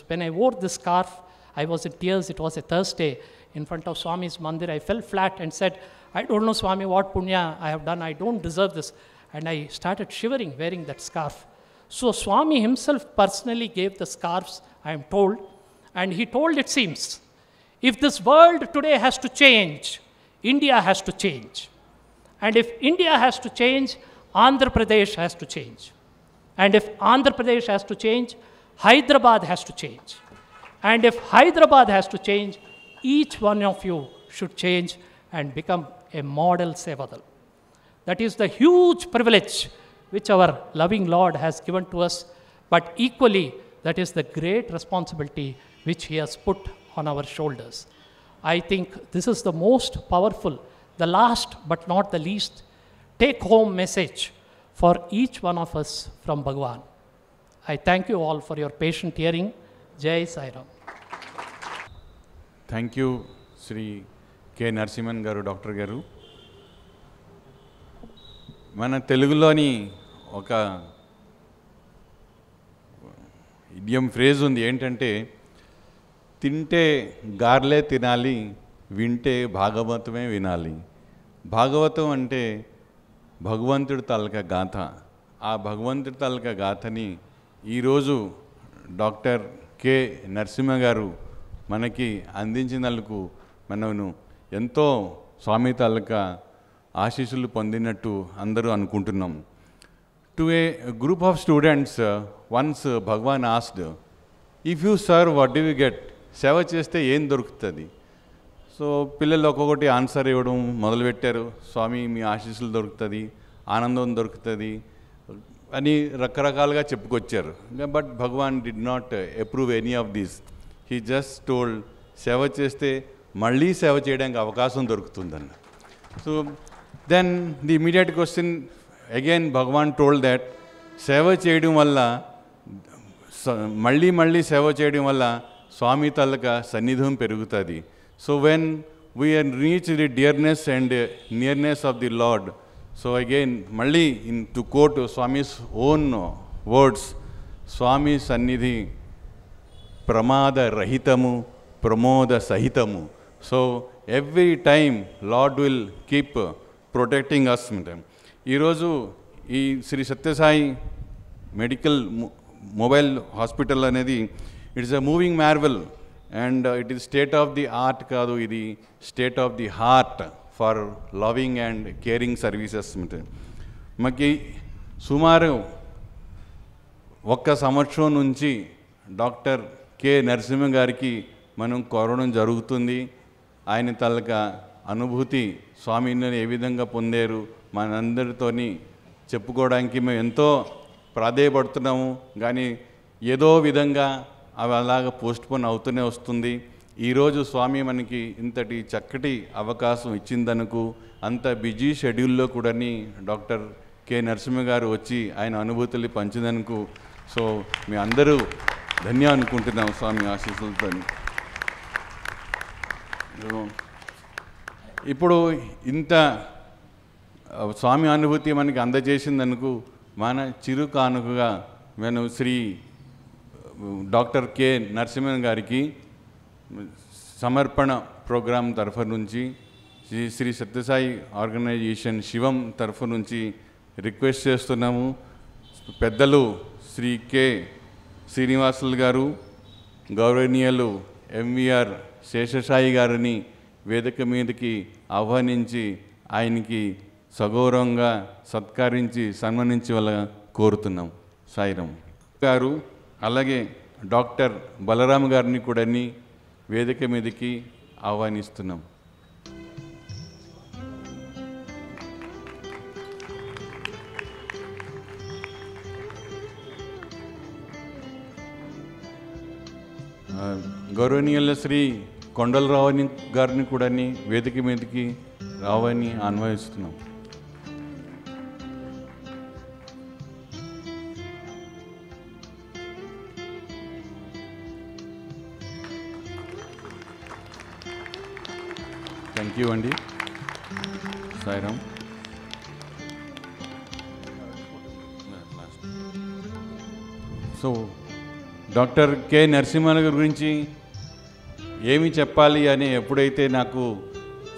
when I wore this scarf, I was in tears. It was a Thursday in front of Swami's mandir. I fell flat and said, I don't know, Swami, what punya I have done. I don't deserve this. And I started shivering wearing that scarf. So Swami himself personally gave the scarves, I am told. And he told, it seems, if this world today has to change, India has to change. And if India has to change, Andhra Pradesh has to change. And if Andhra Pradesh has to change, Hyderabad has to change. And if Hyderabad has to change, each one of you should change and become a model Sevadal. That is the huge privilege which our loving Lord has given to us, but equally, that is the great responsibility which He has put on our shoulders. I think this is the most powerful, the last but not the least take home message for each one of us from Bhagwan. I thank you all for your patient hearing. Jai Sairam. Thank you, Sri K Narasimhan garu doctor గారు మన తెలుగులోని ఒక idiom phrase ఉంది ఏంటంటే తింటే గార్లే తినాలి వింటే భాగవతమే వినాలి భాగవతం అంటే భగవంతుడి తలక గాథ ఆ భగవంతుడి తలక గాథని ఈరోజు డాక్టర్ కె నరసింహ గారు మనకి అందించినందుకు మనను ఎంతో స్వామి తలక ఆశీస్సులు పొందినట్టు అందరూ అనుకుంటున్నాం to a group of students once Bhagavan asked if you serve what do you get సేవ చేస్తే ఏం దొరుకుతుంది సో పిల్లలు ఒక్కొక్కటి ఆన్సర్ ఇవ్వడం మొదలుపెట్టారు స్వామి మీ ఆశీస్సులు దొరుకుతుంది ఆనందం దొరుకుతుంది అని రకరకాలుగా చెప్పుకొచ్చారు but Bhagavan did not approve any of these he just told సేవ చేస్తే మళ్ళీ సేవ చేయడానికి అవకాశం దొరుకుతుందన్న so then the immediate question again Bhagavan told that సేవ చేయడం వల్ల మళ్ళీ మళ్ళీ సేవ చేయడం వల్ల స్వామి తల్లక సన్నిధం పెరుగుతుంది So when we reach the dearness and nearness of the Lord, so again, Mali, in, to quote Swami's own words, Swami Sannidhi, Pramada Rahitamu, Pramoda Sahitamu. So every time Lord will keep protecting us. ఈరోజు ఈ Sri medical mobile hospital, hospital అనేది it is a moving marvel. And it is state of the art కాదు ఇది state of the heart for loving and caring services మాకు సుమారు ఒక్క సంవత్సరం నుంచి డాక్టర్ కె నరసింహ గారికి మనం కోరడం జరుగుతుంది ఆయన తలక అనుభూతి స్వామిని ఏ విధంగా పొందారు మనందరితోని చెప్పుకోవడానికి మేము ఎంతో ప్రాధేయపడుతున్నాము కానీ ఏదో విధంగా అవి అలాగ పోస్ట్పోన్ అవుతూనే వస్తుంది ఈరోజు స్వామి మనకి ఇంతటి చక్కటి అవకాశం ఇచ్చిందనుకు అంత బిజీ షెడ్యూల్లో కూడా డాక్టర్ కె నరసింహ గారు వచ్చి ఆయన అనుభూతులు పంచిందనుకు సో మీ అందరూ ధన్య అనుకుంటున్నాం స్వామి ఆశీస్సులతో ఇప్పుడు ఇంత స్వామి అనుభూతి మనకి అందజేసిందనుకు మన చిరు కానుకగా నేను శ్రీ డాక్టర్ కె నరసింహన్ గారికి సమర్పణ ప్రోగ్రాం తరఫు నుంచి శ్రీ శ్రీ సత్యసాయి ఆర్గనైజేషన్ శివం తరఫు నుంచి రిక్వెస్ట్ చేస్తున్నాము పెద్దలు శ్రీ కె శ్రీనివాసులు గారు గౌరవనీయులు ఎంవిఆర్ శేషసాయి గారిని వేదిక మీదకి ఆహ్వానించి ఆయనకి సగౌరవంగా సత్కరించి సన్మానించవల కోరుతున్నాం సాయిరం గారు అలాగే డాక్టర్ బలరామ్ గారిని కూడా వేదిక మీదకి ఆహ్వానిస్తున్నాం గౌరవనీయుల శ్రీ కొండలరావుని గారిని కూడా వేదిక మీదకి రావని ఆన్వయిస్తున్నాం యూ అండి Sairam so doctor K Narasimhan గారి గురించి ఏమి చెప్పాలి అని ఎప్పుడైతే నాకు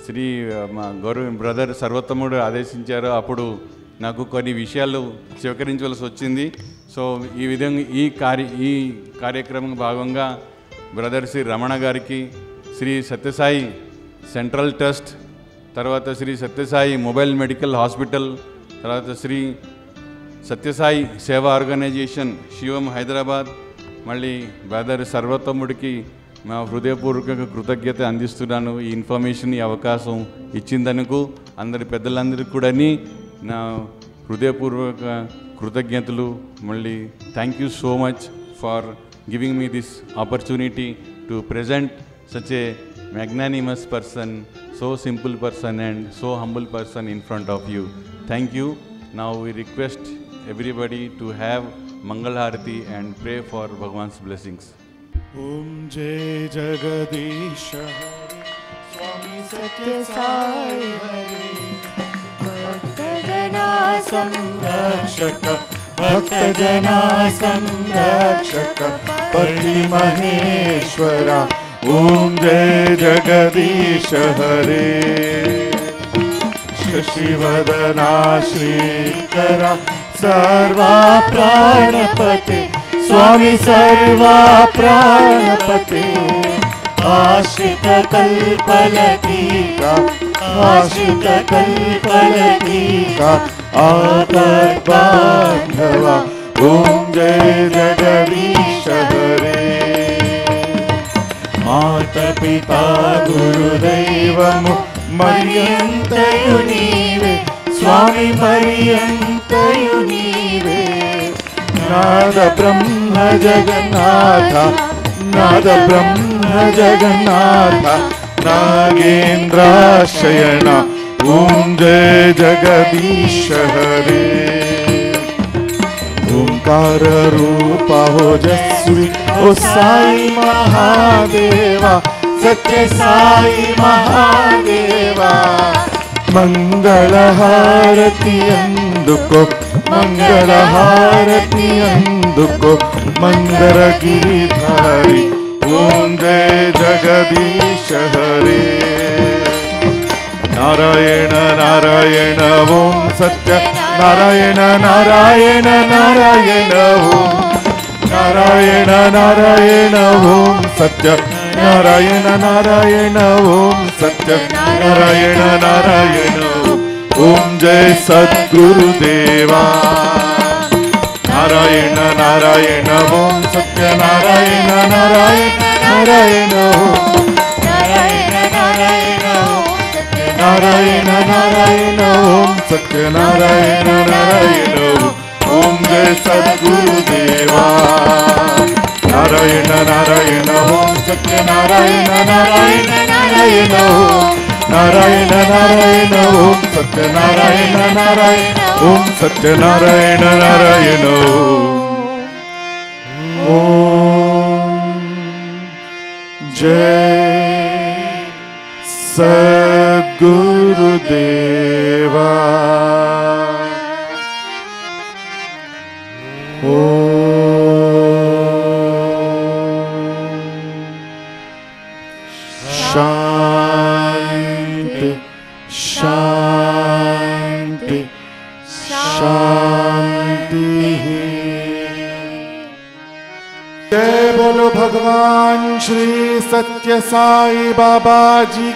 శ్రీ మా గౌరవ బ్రదర్ సర్వోత్తముడు ఆదేశించారో అప్పుడు నాకు కొన్ని విషయాలు స్వీకరించవలసి వచ్చింది సో ఈ విధంగా ఈ కార్య ఈ కార్యక్రమం భాగంగా బ్రదర్ శ్రీ రమణ గారికి శ్రీ సత్యసాయి సెంట్రల్ ట్రస్ట్ తర్వాత Sri Sathya Sai mobile medical hospital తర్వాత శ్రీ సత్యసాయి సేవా ఆర్గనైజేషన్ శివం హైదరాబాద్ మళ్ళీ బ్రదర్ సర్వతమ్ముడికి మా హృదయపూర్వక కృతజ్ఞత అందిస్తున్నాను ఈ ఇన్ఫర్మేషన్ ఈ అవకాశం ఇచ్చిందనుకు అందరి పెద్దలందరికీ కూడా నా హృదయపూర్వక కృతజ్ఞతలు మళ్ళీ thank you so much for giving me this opportunity to present such a magnanimous person, so simple person and so humble person in front of you. Thank you. Now we request everybody to have Mangal aarti and pray for Bhagwan's blessings. Om jay Jagadish Swami Satya Sai Hare Bhaktajana Samrakshaka Bhaktajana संरक्षक Patri Maheshwara ओम जय जगदीश हरे शिवदना श्रीकरा सर्वा प्राणपते स्वामी सर्वा प्राणपते आश्रितकल्पलटीका आश्रितकल्पलटीका आपद्बान्धवा ॐ जय जगदीश हरे मात पिता गुरुदैवमु మర్యంతయు నీవే స్వామి మర్యంతయు నీవే నాద బ్రహ్మ జగన్నాథ నాద బ్రహ్మ జగన్నాథ నాగేంద్రాశయణ ఓం జయ జగదీశ హరే ओंकार रूप ओजस्वी ओ साई महादेवा सत्य साई महादेवा मंगल अंदुको मंगल अंदुको मंगल गिरिधारी ओम जय जगदीश हरे नारायण नारायण ओम सत्य नारायण नारायण नारायण ओम नारायण नारायण ओम सत्य नारायण नारायण ओम सत्य नारायण नारायण ओम जय सद्गुरुदेवा नारायण नारायण ओम सत्य नारायण नारायण नारायण ओम Narayana Narayana Om Satya Narayana Narayana Om Jai Sadguru Deva Narayana Narayana Om Satya Narayana Narayana Narayana Om Narayana Narayana Om Satya Narayana Narayana Om Om Jai गुरुदेवा ओ शांति शांति शांति जय बोलो भगवान श्री सत्य साई बाबा जी